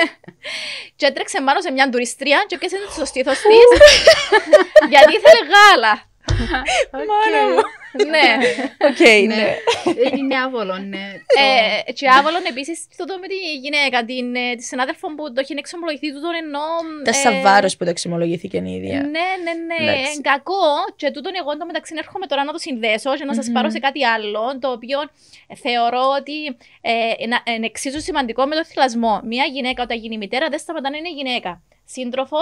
και έτρεξε πάνω σε μια τουριστρία και έπιασε το στήθος της. γιατί ήθελε γάλα. Μόνο μου. Ναι. Οκ, ναι. ναι. Ε, είναι άβολο, ναι. ναι. Ε, και άβολο επίσης το με τη γυναίκα, τη ε, συνάδελφο που το έχει εξομολογηθεί τούτο ενώ... Τα σαβάρος που το εξομολογήθηκε η ίδια. Ναι, ναι, ναι. Κακό και τούτο εγώ το μεταξύ έρχομαι τώρα να το συνδέσω και να σας πάρω σε κάτι άλλο το οποίο θεωρώ ότι είναι εξίσου σημαντικό με το θυλασμό. Μια γυναίκα όταν γίνει μητέρα δεν σταματά να είναι γυναίκα. Σύντροφος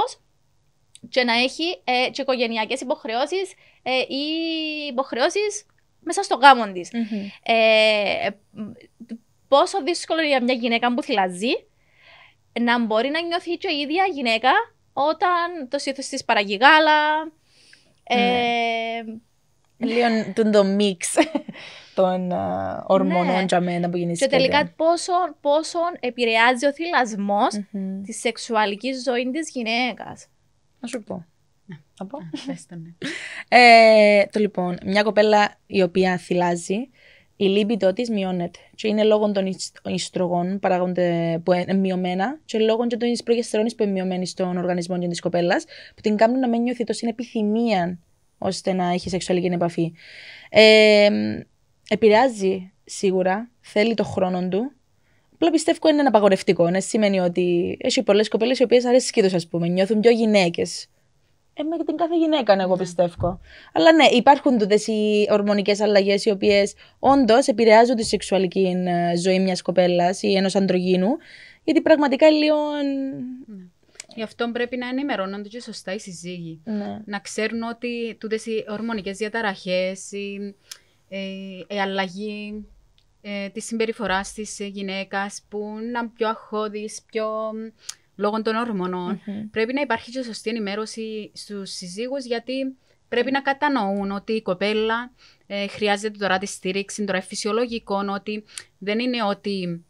και να έχει ε, και οικογενειακές υποχρεώσεις ε, ή υποχρεώσεις μέσα στο γάμο τη. Ε, πόσο δύσκολο είναι μια γυναίκα που θυλαζεί να μπορεί να νιώθει και η ίδια γυναίκα όταν το σύνθος της παραγιγάλα. Mm. Ε, ναι. Λίγο τον το μίξ των ε, ορμονών ναι. για μένα που γίνει Και τελικά πόσο, επηρεάζει ο θυλασμος της σεξουαλικής ζωής της γυναίκας. Να σου πω. Ναι. Να πω. Ναι. ε, το λοιπόν, μια κοπέλα η οποία θυλάζει, η λίμπη τότε μειώνεται. Και είναι λόγω των ιστρογών παράγονται που είναι μειωμένα και λόγω και των που είναι μειωμένη στον οργανισμό της κοπέλας, που την κάνουν να μην νιώθει τόσο επιθυμία ώστε να έχει σεξουαλική επαφή. Ε, επηρεάζει σίγουρα, θέλει το χρόνο του, Απλά πιστεύω είναι ένα απαγορευτικό. Ναι, σημαίνει ότι έχει πολλές κοπέλες οι οποίες αρέσει του, ας πούμε, νιώθουν πιο γυναίκες. Ε, με την κάθε γυναίκα, ναι, εγώ ναι. πιστεύω. Αλλά ναι, υπάρχουν τότε οι ορμονικές αλλαγές οι οποίες όντως επηρεάζουν τη σεξουαλική ε, ζωή μιας κοπέλας ή ενός αντρογίνου. Γιατί πραγματικά λίγο. Ε, ναι. Γι' αυτό πρέπει να ενημερώνονται και σωστά οι συζύγοι. Ναι. Να ξέρουν ότι τούτες οι ορμονικές διαταραχές, η, ε, η αλλαγή ε, τη συμπεριφορά της ε, γυναίκας που είναι πιο αχώδη, πιο λόγω των ορμονων Πρέπει να υπάρχει και σωστή ενημέρωση στους συζύγου, γιατί πρέπει ε. να κατανοούν ότι η κοπέλα ε, χρειάζεται τώρα τη στήριξη. Τώρα, φυσιολογικό ότι δεν είναι ότι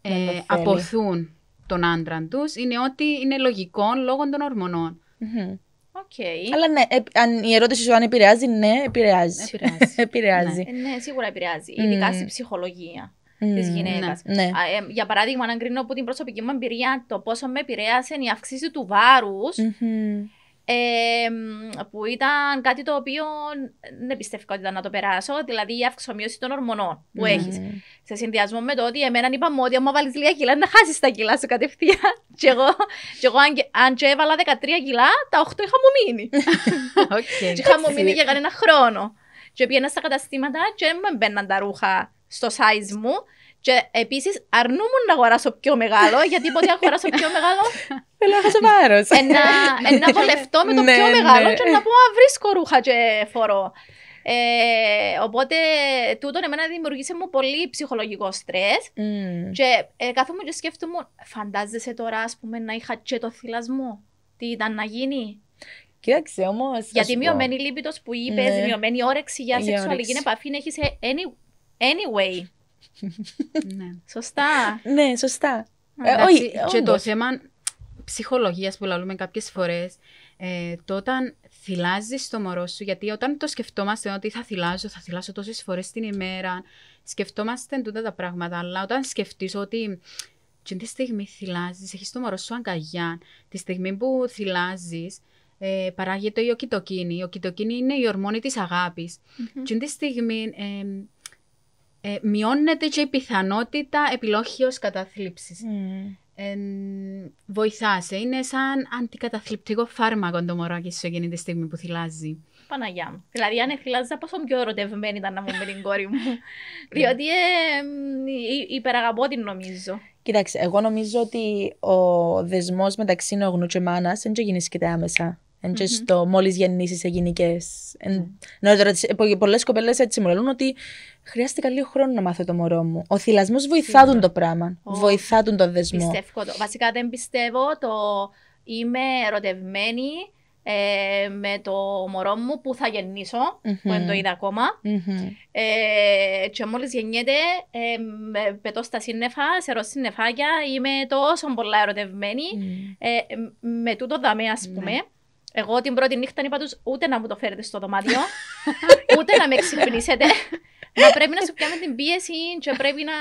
ε, αποθούν τον άντρα τους, είναι ότι είναι λογικό λόγω των ορμονων Okay. Αλλά ναι, ε, αν η ερώτηση σου αν επηρεάζει, ναι, επηρεάζει. Επηρεάζει. Ναι. Ε, ναι. σίγουρα επηρεάζει. Mm. Ειδικά στην ψυχολογία mm. της γυναίκας. Ναι. ναι. για παράδειγμα, αν κρίνω από την προσωπική μου εμπειρία το πόσο με επηρέασε η αυξήση του βαρου ε, που ήταν κάτι το οποίο δεν πιστεύω ότι ήταν να το περάσω, δηλαδή η αυξομοίωση των ορμονών που mm. Ναι. έχεις. Σε συνδυασμό με το ότι εμένα είπαμε ότι μου βάλεις λίγα κιλά να χάσεις τα κιλά σου κατευθείαν. και εγώ, και εγώ αν, και, αν και έβαλα 13 κιλά, τα 8 είχα μου μείνει. okay. είχα μου μείνει για κανένα χρόνο. Και πήγαινα στα καταστήματα και μου μπαίναν τα ρούχα στο size μου και επίσης αρνούμουν να αγοράσω πιο μεγάλο, γιατί πότε αγοράσω πιο μεγάλο. Ελάχιστο βάρο. Ένα βολευτό με το ναι, πιο ναι. μεγάλο, και να πω να βρίσκω ρούχα και φορώ. Ε, οπότε τούτο εμένα δημιουργήσε μου πολύ ψυχολογικό στρες. Mm. Και ε, κάθομαι και σκέφτομαι, φαντάζεσαι τώρα πούμε, να είχα και το θυλασμό. Τι ήταν να γίνει. Κοίταξε όμως. Γιατί μειωμένη λίπητος που είπες, ναι. μειωμένη όρεξη για σεξουαλική επαφή να έχεις ε, anyway ναι. Σωστά. ναι, σωστά. Ε, όχι, και το θέμα ψυχολογίας που λαλούμε κάποιες φορές, ε, το όταν θυλάζεις το μωρό σου, γιατί όταν το σκεφτόμαστε ότι θα θυλάζω, θα θυλάσω τόσες φορές την ημέρα, σκεφτόμαστε τούτα τα πράγματα. Αλλά όταν σκεφτείς ότι και τη στιγμή θυλάζεις, έχεις το μωρό σου αγκαλιά, τη στιγμή που θυλάζεις, ε, παράγεται η οκυτοκίνη. Η οκυτοκίνη είναι η ορμόνη της αγάπης. Mm-hmm. τη στιγμή ε, ε, μειώνεται και η πιθανότητα επιλόχιος κατάθλιψης. Mm. Ε, βοηθάσαι. Είναι σαν αντικαταθλιπτικό φάρμακο το μωράκι σου εκείνη τη στιγμή που θυλάζει. Παναγιά μου. Δηλαδή, αν θυλάζα, πόσο πιο ερωτευμένη ήταν να μου με την κόρη μου. Διότι ε, υπεραγαπώ την νομίζω. Κοιτάξτε, εγώ νομίζω ότι ο δεσμός μεταξύ νεογνού και μάνας δεν και άμεσα. Εν ναι. και στο μόλις γεννήσεις σε γυναικέ. Νωρίτερα, πολλές κοπέλες έτσι μου λένε ότι χρειάστηκα λίγο χρόνο να μάθω το μωρό μου. Ο θυλασμός βοηθά το πράγμα. Βοηθά τον το δεσμό. Πιστεύω Βασικά δεν πιστεύω το είμαι ερωτευμένη ε, με το μωρό μου που θα γεννησω που δεν το είδα ε, και μόλις γεννιέται, ε, πετώ στα σύννεφα, σε νεφάκια είμαι τόσο πολλά ερωτευμένη. με τούτο δαμέ, ας ναι. πούμε. Εγώ την πρώτη νύχτα είπα τους ούτε να μου το φέρετε στο δωμάτιο, ούτε να με ξυπνήσετε. μα πρέπει να σου πιάμε την πίεση, και πρέπει να.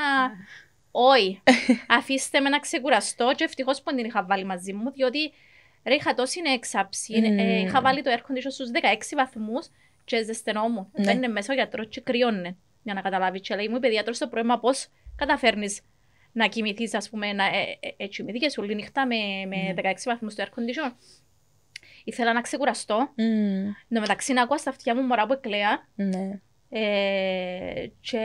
Όχι. Αφήστε με να ξεκουραστώ. Και ευτυχώς που την είχα βάλει μαζί μου, διότι ρε, είχα τόση έξαψη. Ε, mm. είχα βάλει το air condition στους 16 βαθμούς και μου. Ναι. είναι μέσα ο γιατρός και κρυώνε. Για να καταλάβεις. Και λέει μου, είπε τώρα το πρόβλημα, πώς καταφέρνεις να κοιμηθείς, ας πούμε, να ε, ε, ε, ε, σου όλη νύχτα με, με 16 ναι. βαθμού στο air condition ήθελα να ξεκουραστώ. Mm. Εν μεταξύ, να ακούω στα αυτιά μου μωρά που εκλαία. Ναι. Ε, και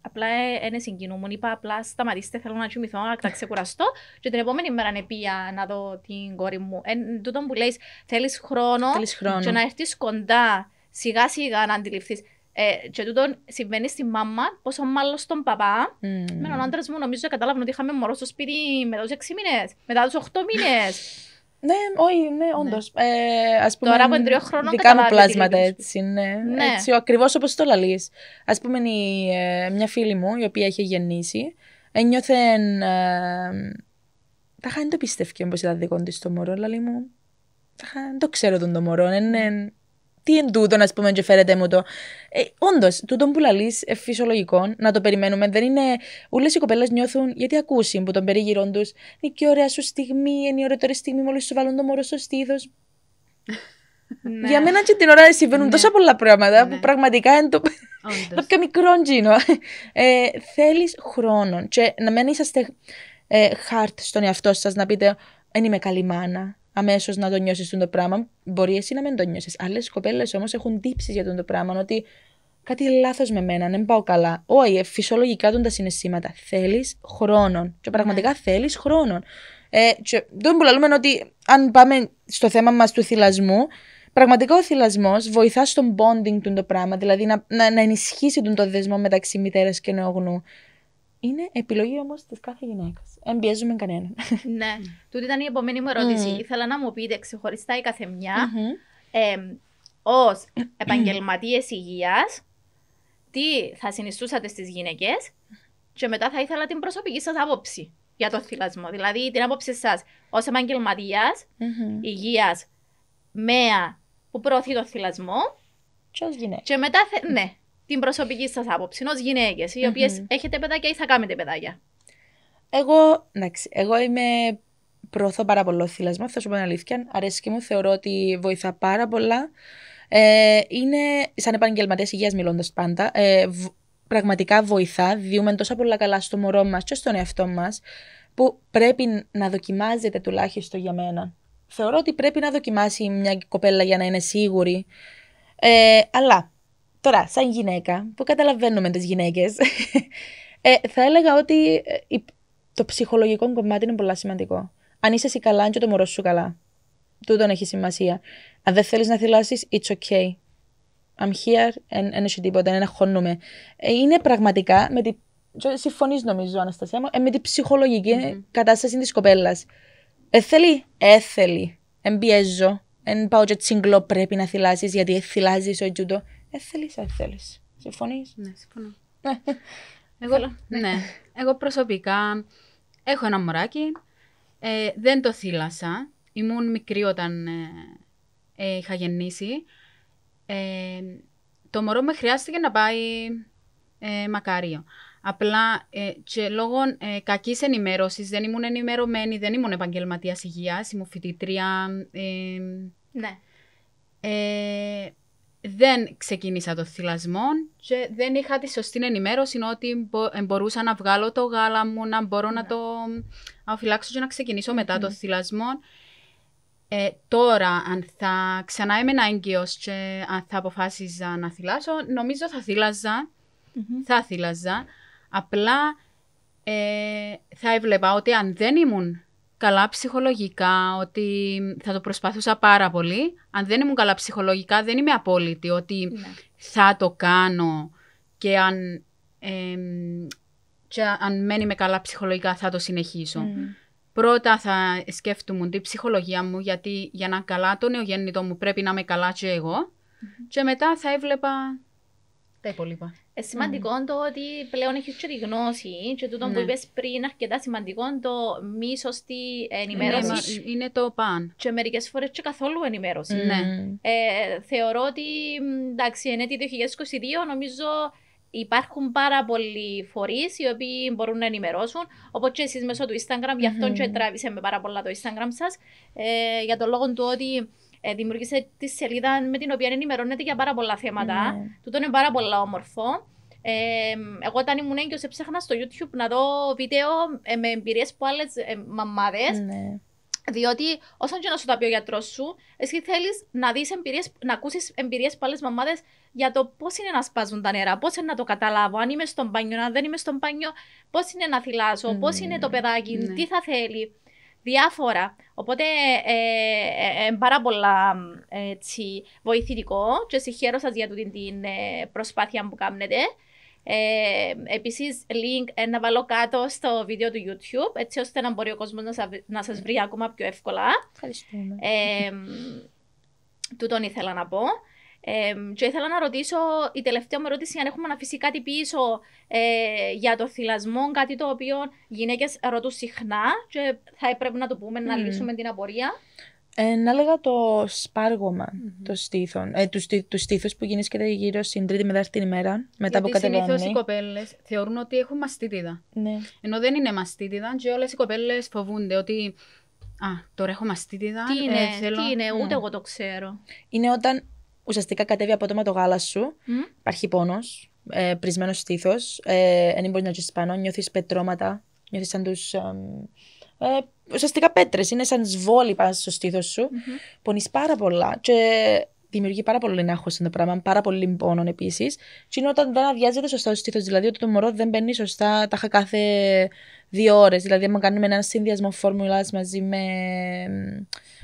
απλά ένα ε, συγκινούμουν. Είπα απλά σταματήστε, θέλω να κοιμηθώ, να ξεκουραστώ. και την επόμενη μέρα είναι πήγα να δω την κόρη μου. Εν τούτο που λέει, θέλεις χρόνο, θέλεις χρόνο και να έρθεις κοντά, σιγά σιγά να αντιληφθείς. Ε, και τούτο συμβαίνει στη μάμα, πόσο μάλλον στον παπά. Mm. Με τον άντρας μου νομίζω κατάλαβαν ότι είχαμε μωρό στο σπίτι μετά του 6 μήνες, μετά τους 8 μήνες. Ναι, όχι, ναι, όντω. Ναι. Ε, πούμε, Τώρα από τρία χρόνια δικά μου πλάσματα έτσι, ναι. ναι. Έτσι, ακριβώς όπως το λαλείς. Ας πούμε, η, ε, μια φίλη μου, η οποία είχε γεννήσει, ένιωθε... Ε, τα χάνει το πίστευκε όπω ήταν δικό της το μωρό, λαλή μου... Τα χάνει, το ξέρω τον το μωρό, ναι, ναι, τι είναι τούτο να πούμε και φέρετε μου το. Ε, Όντως, τούτο που λαλείς ε, φυσιολογικό να το περιμένουμε. Δεν είναι. Όλε οι κοπέλες νιώθουν γιατί ακούσει που τον περίγυρον τους. Είναι και ωραία σου στιγμή, είναι η ωραία στιγμή μόλις σου βάλουν το μωρό στο στήθος. Ναι. Για μένα και την ώρα συμβαίνουν ναι. τόσα πολλά πράγματα ναι. που πραγματικά είναι το. το πιο μικρό τζίνο. Ε, Θέλεις χρόνο. Και να μην είσαστε ε, στον εαυτό σας να πείτε, Εν είμαι καλή μάνα αμέσως να το νιώσεις το πράγμα. Μπορεί εσύ να μην το νιώσεις. Άλλες κοπέλες όμως έχουν τύψεις για τον το πράγμα ότι κάτι λάθος με μένα, δεν πάω καλά. Όχι, ε, φυσιολογικά τον τα συναισθήματα. Θέλεις χρόνο. Και ναι. πραγματικά θέλεις χρόνο. Ε, και δεν λέμε ότι αν πάμε στο θέμα μας του θυλασμού, πραγματικά ο θυλασμός βοηθά στον bonding του το πράγμα, δηλαδή να, να, να ενισχύσει τον το δεσμό μεταξύ μητέρας και νεογνού είναι επιλογή όμως της κάθε γυναίκας. Δεν πιέζουμε κανέναν. ναι. Τούτη ήταν η επόμενη μου ερώτηση. Mm. Ήθελα να μου πείτε ξεχωριστά η καθεμια mm-hmm. ως ως επαγγελματίες υγείας, τι θα συνιστούσατε στις γυναίκες και μετά θα ήθελα την προσωπική σας άποψη για το θυλασμό. Δηλαδή την άποψη σας ως επαγγελματια mm-hmm. υγείας, μέα που προωθεί το θυλασμό. Και γυναίκα. Και μετά, ναι, την προσωπική σας άποψη, ω γυναίκες, οι οποιε έχετε παιδάκια ή θα κάνετε παιδάκια. Εγώ, εντάξει, εγώ είμαι προωθώ πάρα πολύ θυλασμό, θα σου πω την αλήθεια. και μου, θεωρώ ότι βοηθά πάρα πολλά. Ε, είναι, σαν επαγγελματίας υγείας μιλώντας πάντα, ε, πραγματικά βοηθά. Διούμε τόσο πολλά καλά στο μωρό μας και στον εαυτό μας, που πρέπει να δοκιμάζεται τουλάχιστον για μένα. Θεωρώ ότι πρέπει να δοκιμάσει μια κοπέλα για να είναι σίγουρη. Ε, αλλά Τώρα, σαν γυναίκα, που καταλαβαίνουμε τις γυναίκες, ε, θα έλεγα ότι ε, το ψυχολογικό κομμάτι είναι πολύ σημαντικό. Αν είσαι εσύ καλά, αν και το μωρό σου καλά. Τούτον έχει σημασία. Αν δεν θέλεις να θυλάσεις, it's okay. I'm here, and δεν έχει τίποτα, δεν χωνούμε. Είναι πραγματικά με την συμφωνείς νομίζω, Αναστασία μου, ε, με την ψυχολογικη mm-hmm. κατάσταση της κοπέλας. Έθελει, θέλει. Εμπιέζω. Εν πάω και τσιγκλό πρέπει να θυλάσεις, γιατί θυλάζεις ο Τζούντο. Ε, θέλεις, Συμφωνείς. Ναι, συμφωνώ. Εγώ, ναι. Εγώ προσωπικά έχω ένα μωράκι. Ε, δεν το θύλασα. Ήμουν μικρή όταν ε, ε, είχα γεννήσει. Ε, το μωρό με χρειάστηκε να πάει ε, μακάριο. Απλά ε, και λόγω ε, κακής ενημέρωσης δεν ήμουν ενημερωμένη, δεν ήμουν επαγγελματίας υγείας, ήμουν φοιτητρία. ναι δεν ξεκίνησα το θυλασμό και δεν είχα τη σωστή ενημέρωση ότι μπορούσα να βγάλω το γάλα μου, να μπορώ να ναι. το αφυλάξω και να ξεκινήσω μετά το ναι. θυλασμό. Ε, τώρα, αν θα ξανά έμενα έγκυος και αν θα αποφάσιζα να θυλάσω, νομίζω θα θυλαζα Θα θυλαζα. Απλά ε, θα έβλεπα ότι αν δεν ήμουν καλά ψυχολογικά, ότι θα το προσπαθούσα πάρα πολύ. Αν δεν ήμουν καλά ψυχολογικά, δεν είμαι απόλυτη ότι ναι. θα το κάνω και αν, ε, μένει με καλά ψυχολογικά θα το συνεχίσω. Πρώτα θα σκέφτομαι την ψυχολογία μου, γιατί για να καλά το νεογέννητο μου πρέπει να είμαι καλά και εγω Και μετά θα έβλεπα τα υπόλοιπα. Ε, σημαντικό mm. το ότι πλέον έχεις και τη γνώση και τούτο ναι. που είπες πριν, αρκετά σημαντικό το μη σωστή ναι, ενημέρωση. Ναι, είναι το παν. Και μερικές φορές και καθόλου ενημέρωση. Ναι. Ε, θεωρώ ότι εντάξει, εν έτη 2022 νομίζω υπάρχουν πάρα πολλοί φορείς οι οποίοι μπορούν να ενημερώσουν. Όπως και εσείς μέσω του Instagram, mm γι' αυτό και τράβησε με πάρα πολλά το Instagram σας, ε, για τον λόγο του ότι ε, δημιούργησε τη σελίδα με την οποία ενημερώνεται για πάρα πολλά θέματα. Ναι. Τούτο είναι πάρα πολύ όμορφο. Ε, εγώ όταν ήμουν έγκυος, έψαχνα στο YouTube να δω βίντεο ε, με εμπειρίες που άλλες ε, μαμάδες. Ναι. Διότι όσον και να σου τα πει ο γιατρός σου, εσύ θέλεις να δεις να ακούσεις εμπειρίες που άλλες μαμάδες για το πώς είναι να σπάζουν τα νερά, πώς είναι να το καταλάβω, αν είμαι στον πανιό, αν δεν είμαι στον πανιό, πώς είναι να θυλάσω, ναι. πώς είναι το παιδάκι, ναι. τι θα θέλει διάφορα. Οπότε ε, ε, ε, πάρα πολλά έτσι, βοηθητικό και συγχαίρω σας για την, την προσπάθεια που κάνετε. Ε, Επίσης, link να βάλω κάτω στο βίντεο του YouTube, έτσι ώστε να μπορεί ο κόσμος να, σας, να σας βρει ακόμα πιο εύκολα. Ευχαριστούμε. Ε, ήθελα να πω. Ε, και ήθελα να ρωτήσω, η τελευταία μου ερώτηση, αν έχουμε να αφήσει κάτι πίσω ε, για το θυλασμό, κάτι το οποίο γυναίκες ρωτούν συχνά και θα έπρεπε να το πούμε, να λύσουμε την απορία. Ε, να έλεγα το σπάργωμα mm-hmm. των στήθων, ε, τους, στή, τους στήθους που γίνεται γύρω στην τρίτη μετά την ημέρα, μετά Γιατί από κατεβαίνει. Συνήθω οι κοπέλες. θεωρούν ότι έχουν μαστίτιδα. Ναι. Ενώ δεν είναι μαστίτιδα και όλες οι κοπέλες φοβούνται ότι Α, τώρα έχω μαστίτιδα. Τι ε, είναι, ε, θέλω... τι είναι ναι. ούτε ναι. εγώ το ξέρω. Είναι όταν ουσιαστικά κατέβει από το γάλα σου. Mm. Υπάρχει πόνος, ε, πρισμένος στήθος, ε, μπορεί να ζει πάνω, νιώθεις πετρώματα, νιώθεις σαν τους. Ε, ουσιαστικά πέτρες, είναι σαν σβόλοι πάνω στο στήθος σου. Mm-hmm. Πονείς πάρα πολλά. Και δημιουργεί πάρα πολύ νεάχο το πράγμα, πάρα πολύ πόνων επίσης. Και είναι όταν δεν αδειάζεται σωστά ο στήθος, δηλαδή ότι το μωρό δεν μπαίνει σωστά τα κάθε δύο ώρες. Δηλαδή, αν κάνουμε ένα συνδυασμό φόρμουλας μαζί με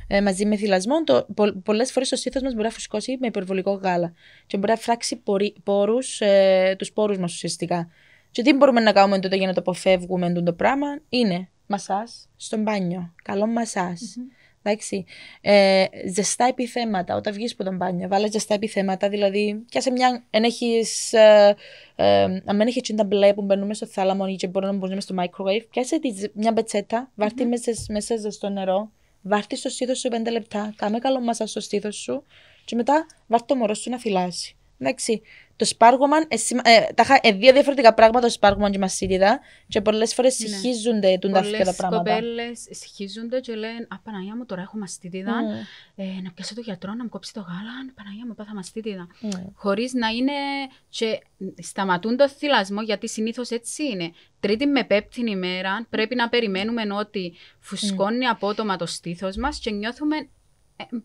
ε, μαζί με θυλασμό, πο, πολλές φορές το στήθο μας μπορεί να φουσκώσει με υπερβολικό γάλα. Και μπορεί να φράξει πόρους, ε, τους πόρους μας ουσιαστικά. Και τι μπορούμε να κάνουμε τότε για να το αποφεύγουμε το πράγμα, είναι μασά στο μπάνιο. Καλό Εντάξει. Ε, ζεστά επιθέματα. Όταν βγεις από τον μπάνιο, βάλες ζεστά επιθέματα. Δηλαδή, πια σε μια. Αν έχεις. Ε, ε, έχεις τσίντα μπλε που μπαίνουμε στο θάλαμο ή και μπορεί να μπαίνουμε στο microwave, πιάσε μια πετσετα βάρτε μέσα, μέσα στο νερό. Βάρτε στο στήθος σου 5 λεπτά, κάμε καλό μάσα στο στήθος σου και μετά βάρτε το μωρό σου να θυλάσει. Εντάξει, το σπάργωμα, ε, τα είχα ε, δύο διαφορετικά πράγματα το σπάργωμα και πολλέ και πολλές φορές ναι. τα πράγματα. Πολλές κοπέλες συχίζονται και λένε «Α, Παναγία μου, τώρα έχω μαστίτιδα, ναι. ε, να πιάσω το γιατρό, να μου κόψει το γάλα, Παναγία μου, πάθα μαστίτιδα». Mm. Ναι. Χωρίς να είναι και σταματούν το θυλασμό, γιατί συνήθως έτσι είναι. Τρίτη με πέπτην ημέρα πρέπει να περιμένουμε ότι ναι. φουσκώνει απότομα το στήθος μας και νιώθουμε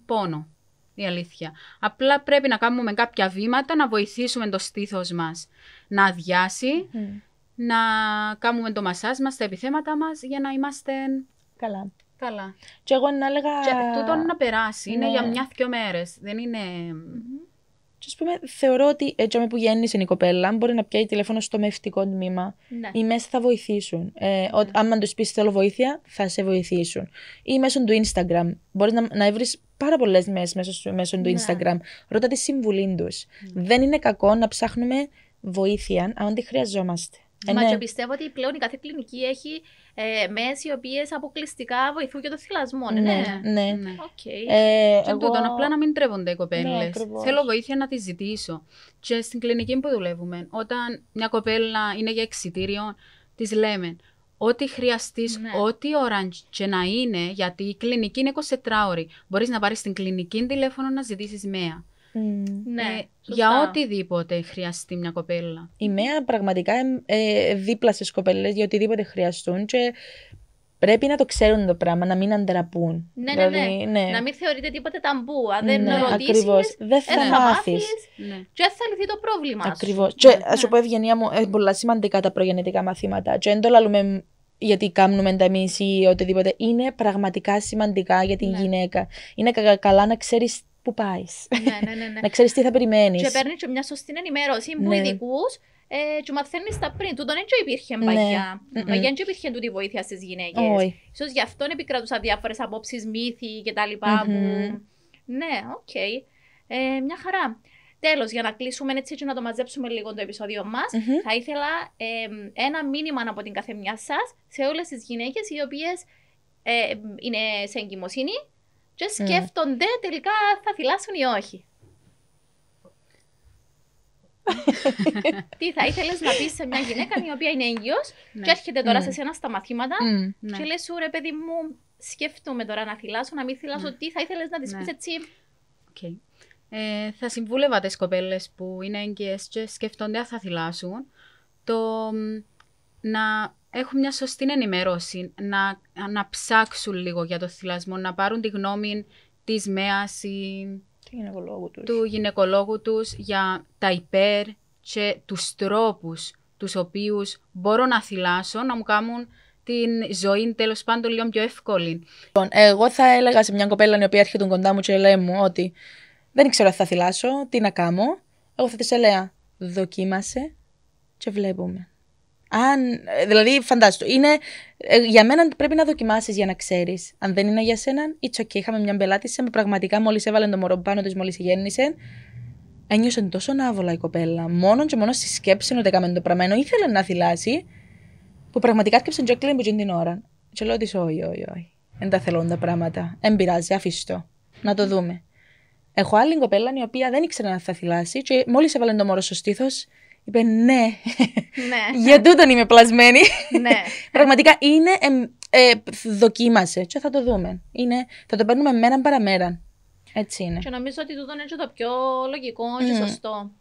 πόνο η αλήθεια. Απλά πρέπει να κάνουμε κάποια βήματα να βοηθήσουμε το στήθος μας να αδειάσει, να κάνουμε το μασά μας, τα επιθέματα μας για να είμαστε καλά. καλά. Και εγώ να έλεγα... Και τούτο να περάσει, είναι ναι. για μια-δυο μέρες. δεν είναι... Και ας πούμε, θεωρώ ότι έτσι που γέννησε η κοπέλα, μπορεί να πιάει τηλέφωνο στο μευτικό τμήμα. Ναι. Οι μέσα θα βοηθήσουν. Ε, ο, Αν ναι. τους πεις θέλω βοήθεια, θα σε βοηθήσουν. Ή μέσω του Instagram. Μπορείς να, να βρεις πάρα πολλές μέσα μέσω, μέσω του ναι. Instagram. Ρώτα τη συμβουλή τους. Δεν είναι κακό να ψάχνουμε βοήθεια αν τη χρειαζόμαστε. Μα ε, και πιστεύω ότι πλέον η κάθε κλινική έχει ε, μέση οι οποίε αποκλειστικά βοηθούν και το θυλασμό. Ναι, ναι. ναι. Okay. Ναι. Ε, εγώ... απλά να μην τρέβονται οι κοπέλες. Ναι, Θέλω βοήθεια να τη ζητήσω. Και στην κλινική που δουλεύουμε, όταν μια κοπέλα είναι για εξητήριο, της λέμε ό,τι χρειαστείς, ναι. ό,τι ώρα και να είναι, γιατί η κλινική είναι 24 ώρες. Μπορείς να πάρεις την κλινική τηλέφωνο να ζητήσεις μέα. Ναι. Ε, για οτιδήποτε χρειαστεί μια κοπέλα. Η ΜΕΑ πραγματικά ε, ε δίπλα στις κοπέλες για οτιδήποτε χρειαστούν και πρέπει να το ξέρουν το πράγμα, να μην αντραπούν. Ναι, ναι δηλαδή, ναι, ναι, ναι. Να μην θεωρείται τίποτε ταμπού. Αν δεν ναι, ρωτήσεις, δεν ε, θα, ναι. μάθει. Ναι. Και θα λυθεί το πρόβλημα. Ακριβώς. Και α ναι, σου ναι. πω, Ευγενία μου, είναι πολλά σημαντικά τα προγενετικά μαθήματα. Και δεν το λέμε γιατί κάνουμε τα εμείς ή οτιδήποτε. Είναι πραγματικά σημαντικά για την γυναίκα. Είναι καλά να ξέρεις που πάεις. Ναι, ναι, ναι, ναι. να ξέρεις τι θα περιμένεις. Και παίρνει και μια σωστή ενημέρωση που ναι. ειδικούς ε, και μαθαίνεις τα πριν. Τούτον έτσι υπήρχε παγιά. Ναι. Παγιά έτσι υπήρχε τούτη βοήθεια στις γυναίκες. σω γι' αυτό επικρατούσαν διάφορες απόψεις, μύθοι κτλ. Mm-hmm. Ναι, οκ. Okay. Ε, μια χαρά. Τέλος, για να κλείσουμε έτσι και να το μαζέψουμε λίγο το επεισόδιο μας, mm-hmm. θα ήθελα ε, ένα μήνυμα από την καθεμιά σας σε όλες τις γυναίκες οι οποίες ε, είναι σε εγκυμοσύνη και σκέφτονται mm. τελικά θα θυλάσουν ή όχι. Τι θα ήθελες να πεις σε μια γυναίκα η οποία είναι έγκυος ναι. και έρχεται τώρα ναι. σε σένα στα μαθήματα και σου ναι. ρε παιδί μου, σκέφτομαι τώρα να θυλάσω, να μην θυλάσω. Τι θα ήθελες να της πεις έτσι. Okay. Ε, θα συμβούλευα τις κοπέλες που είναι έγκυες και σκεφτονται αν θα θυλάσουν το να έχουν μια σωστή ενημέρωση, να, να ψάξουν λίγο για το θυλασμό, να πάρουν τη γνώμη της ΜΕΑ ή του γυναικολόγου τους. του για τα υπέρ και τους τρόπους τους οποίους μπορώ να θυλάσω, να μου κάνουν την ζωή τέλος πάντων λίγο πιο εύκολη. Λοιπόν, εγώ θα έλεγα σε μια κοπέλα η οποία έρχεται κοντά μου και λέει μου ότι δεν ξέρω αν θα θυλάσω, τι να κάνω. Εγώ θα της έλεγα δοκίμασε και βλέπουμε. Αν, ε, δηλαδή, φαντάζομαι, είναι. Ε, για μένα πρέπει να δοκιμάσεις για να ξέρεις. Αν δεν είναι για σένα, it's okay. Είχαμε μια πελάτησα με πραγματικά μόλις έβαλε το μωρό πάνω της, μόλις γέννησε. Ένιωσε τόσο άβολα η κοπέλα. Μόνο και μόνος στη σκέψη ότι έκαμε το πράγμα. Ενώ ήθελε να θυλάσει, που πραγματικά σκέψε και που την ώρα. Και λέω της, όχι, όχι, όχι. Δεν τα θέλω τα πράγματα. Δεν πειράζει, αφήστο. Να το δούμε. Έχω άλλη κοπέλα η οποία δεν ήξερε να θα θυλάσει και μόλις έβαλε το μωρό στο στήθος, είπε ναι, ναι. για τούτον είμαι πλασμένη. ναι. Πραγματικά είναι, ε, ε, δοκίμασε και θα το δούμε. Είναι, θα το παίρνουμε μέραν παραμέραν. Έτσι είναι. Και νομίζω ότι τούτον είναι το πιο λογικό και σωστό.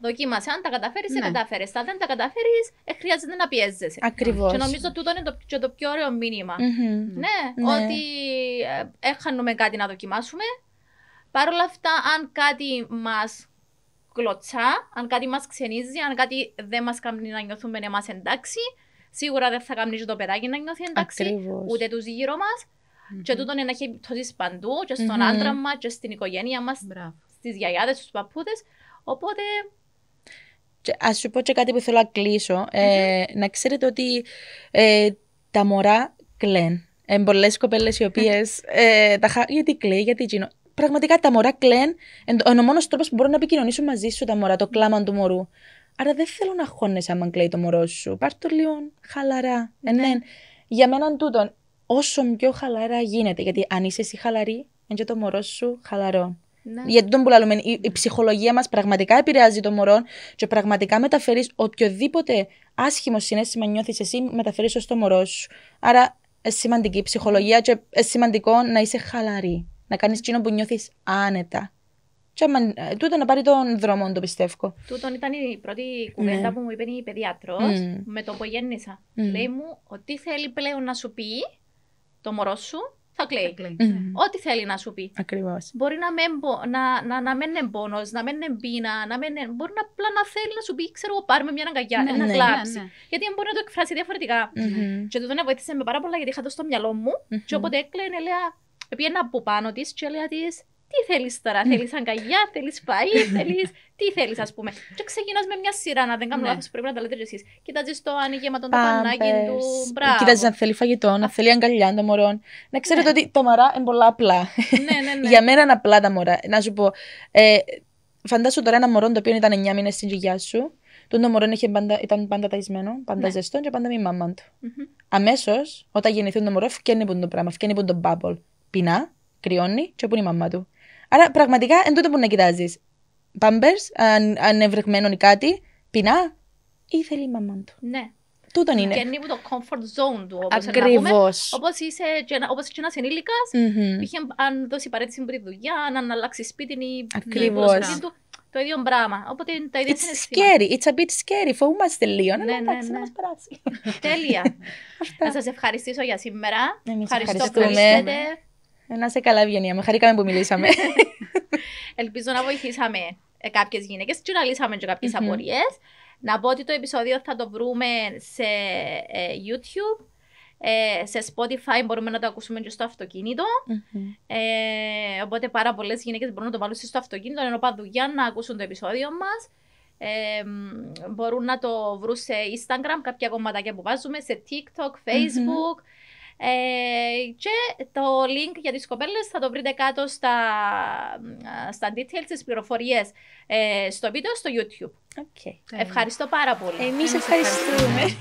Δοκίμασε. Αν τα καταφέρεις, ναι. κατάφερε. Αν δεν τα καταφέρεις, ε, χρειάζεται να πιέζεσαι. Ακριβώς. Και νομίζω τούτον είναι το, και το πιο ωραίο μήνυμα. Mm-hmm. Ναι, ναι, ότι ε, έχανουμε κάτι να δοκιμάσουμε. Παρ' όλα αυτά, αν κάτι μας κλωτσά, αν κάτι μας ξενίζει, αν κάτι δεν μας κάνει να νιώθουμε εμάς εντάξει, σίγουρα δεν θα κάνει το παιδάκι να νιώθει εντάξει, Ακριβώς. ούτε τους γύρω μας. Mm-hmm. Και τούτο είναι να έχει επιπτώσει παντού, και στον mm-hmm. άντρα μας, και στην οικογένειά μας, στις γιαγιάδες, στους παππούδες. Οπότε. Ας σου πω και κάτι που θέλω να κλείσω. Mm-hmm. Ε, να ξέρετε ότι ε, τα μωρά κλαίνουν. Ε, Πολλές κοπέλες οι οποίες. Ε, χα... Γιατί κλαίει, γιατί γίνω πραγματικά τα μωρά κλαίν. Ο μόνος τρόπος που μπορούν να επικοινωνήσουν μαζί σου τα μωρά, το κλάμα του μωρού. Άρα δεν θέλω να χώνεσαι άμα κλαίει το μωρό σου. Πάρ το λίγο χαλαρά. Ε, ναι. ναι. Για μένα τούτον, όσο πιο χαλαρά γίνεται. Γιατί αν είσαι εσύ χαλαρή, είναι και το μωρό σου χαλαρό. Ναι. Γιατί τον πουλαλούμε, η, η ψυχολογία μας πραγματικά επηρεάζει το μωρό και πραγματικά μεταφέρεις οποιοδήποτε άσχημο συνέστημα νιώθεις εσύ, μεταφέρεις στο μωρό σου. Άρα, ε, σημαντική ψυχολογία και ε, σημαντικό να είσαι χαλαρή να κάνεις εκείνο που νιώθεις άνετα. Και ε, τούτο να πάρει τον δρόμο, το πιστεύω. Τούτο ήταν η πρώτη κουβέντα ναι. που μου είπε η παιδιάτρος mm. με το που γέννησα. Mm. Λέει μου, ότι θέλει πλέον να σου πει το μωρό σου, θα κλαίει. Θα κλαίει. Mm. Ναι. Ό,τι θέλει να σου πει. Ακριβώς. Μπορεί να μην να, να, να είναι πόνο, να μην πείνα, να μπορεί να, απλά να θέλει να σου πει, ξέρω εγώ, πάρουμε μια αγκαλιά, ναι, να ναι, κλάψει. Ναι, ναι, γιατί μπορεί να το εκφράσει διαφορετικά. Mm-hmm. Και το να βοήθησε με πάρα πολλά γιατί είχα το στο μυαλό μου. Mm-hmm. Και όποτε έκλαινε, λέει, επειδή Πήγαινα από πάνω της και έλεγα της, τι θέλεις τώρα, θέλεις αγκαλιά, θέλεις φαΐ, θέλεις. Τι θέλεις, ας πούμε. Και ξεκινάς με μια σειρά, να δεν κάνω ναι. λάθος, πρέπει να τα λέτε εσεί. Κοιτάζει το ανοίγμα των γεμάτο του. Μπράβο. Κοιτάζει αν θέλει φαγητό, να θέλει αγκαλιά των μωρών. Να ξέρετε ναι. ότι τα μωρά είναι πολλά απλά. Ναι, ναι, ναι. Για μένα είναι απλά τα μωρά. Να σου πω, ε, φαντάσου τώρα ένα μωρό το οποίο ήταν 9 μήνες στην γυγιά σου. Τον το μωρό πάντα, ήταν πάντα ταϊσμένο, πάντα ναι. ζεστό και πάντα με η μαμά του. Mm-hmm. Αμέσως, όταν γεννηθεί το μωρό, φκένει το πράγμα, φκένει τον bubble πεινά, κρυώνει και που είναι η μαμά του. Άρα πραγματικά εν τότε που να κοιτάζεις. Πάμπερ, αν, αν η κατι πεινα η θελει η μαμα του. Ναι. Τούτον είναι. Και είναι το comfort zone του. Ακριβώς. Όπως είσαι όπως και ένας ενήλικας, Είχε, αν δώσει παρέτηση πριν δουλειά, αν αλλάξει σπίτι ή Ακριβώ. Το ίδιο πράγμα. Οπότε τα ίδια It's scary. It's a bit scary. Φοβούμαστε λίγο. Ναι, ναι, εντάξει, ναι. να ναι. μας περάσει. Τέλεια. να σας ευχαριστήσω για σήμερα. Εμείς ευχαριστούμε. Να σε καλά, Ευγενία. Με χαρήκαμε που μιλήσαμε. Ελπίζω να βοηθήσαμε ε, κάποιες γυναίκες και να λύσαμε και κάποιες mm-hmm. απορίες. Να πω ότι το επεισόδιο θα το βρούμε σε ε, YouTube. Ε, σε Spotify μπορούμε να το ακούσουμε και στο αυτοκινητο mm-hmm. ε, οπότε πάρα πολλές γυναίκες μπορούν να το βάλουν στο αυτοκίνητο ενώ παντού για να ακούσουν το επεισόδιο μας. Ε, μπορούν να το βρουν σε Instagram κάποια κομματάκια που βάζουμε, σε TikTok, Facebook. Mm-hmm. Ε, και το link για τις κοπέλες θα το βρείτε κάτω στα, στα details, στις πληροφορίες ε, στο βίντεο στο YouTube. Ευχαριστώ πάρα πολύ. Εμείς ευχαριστούμε.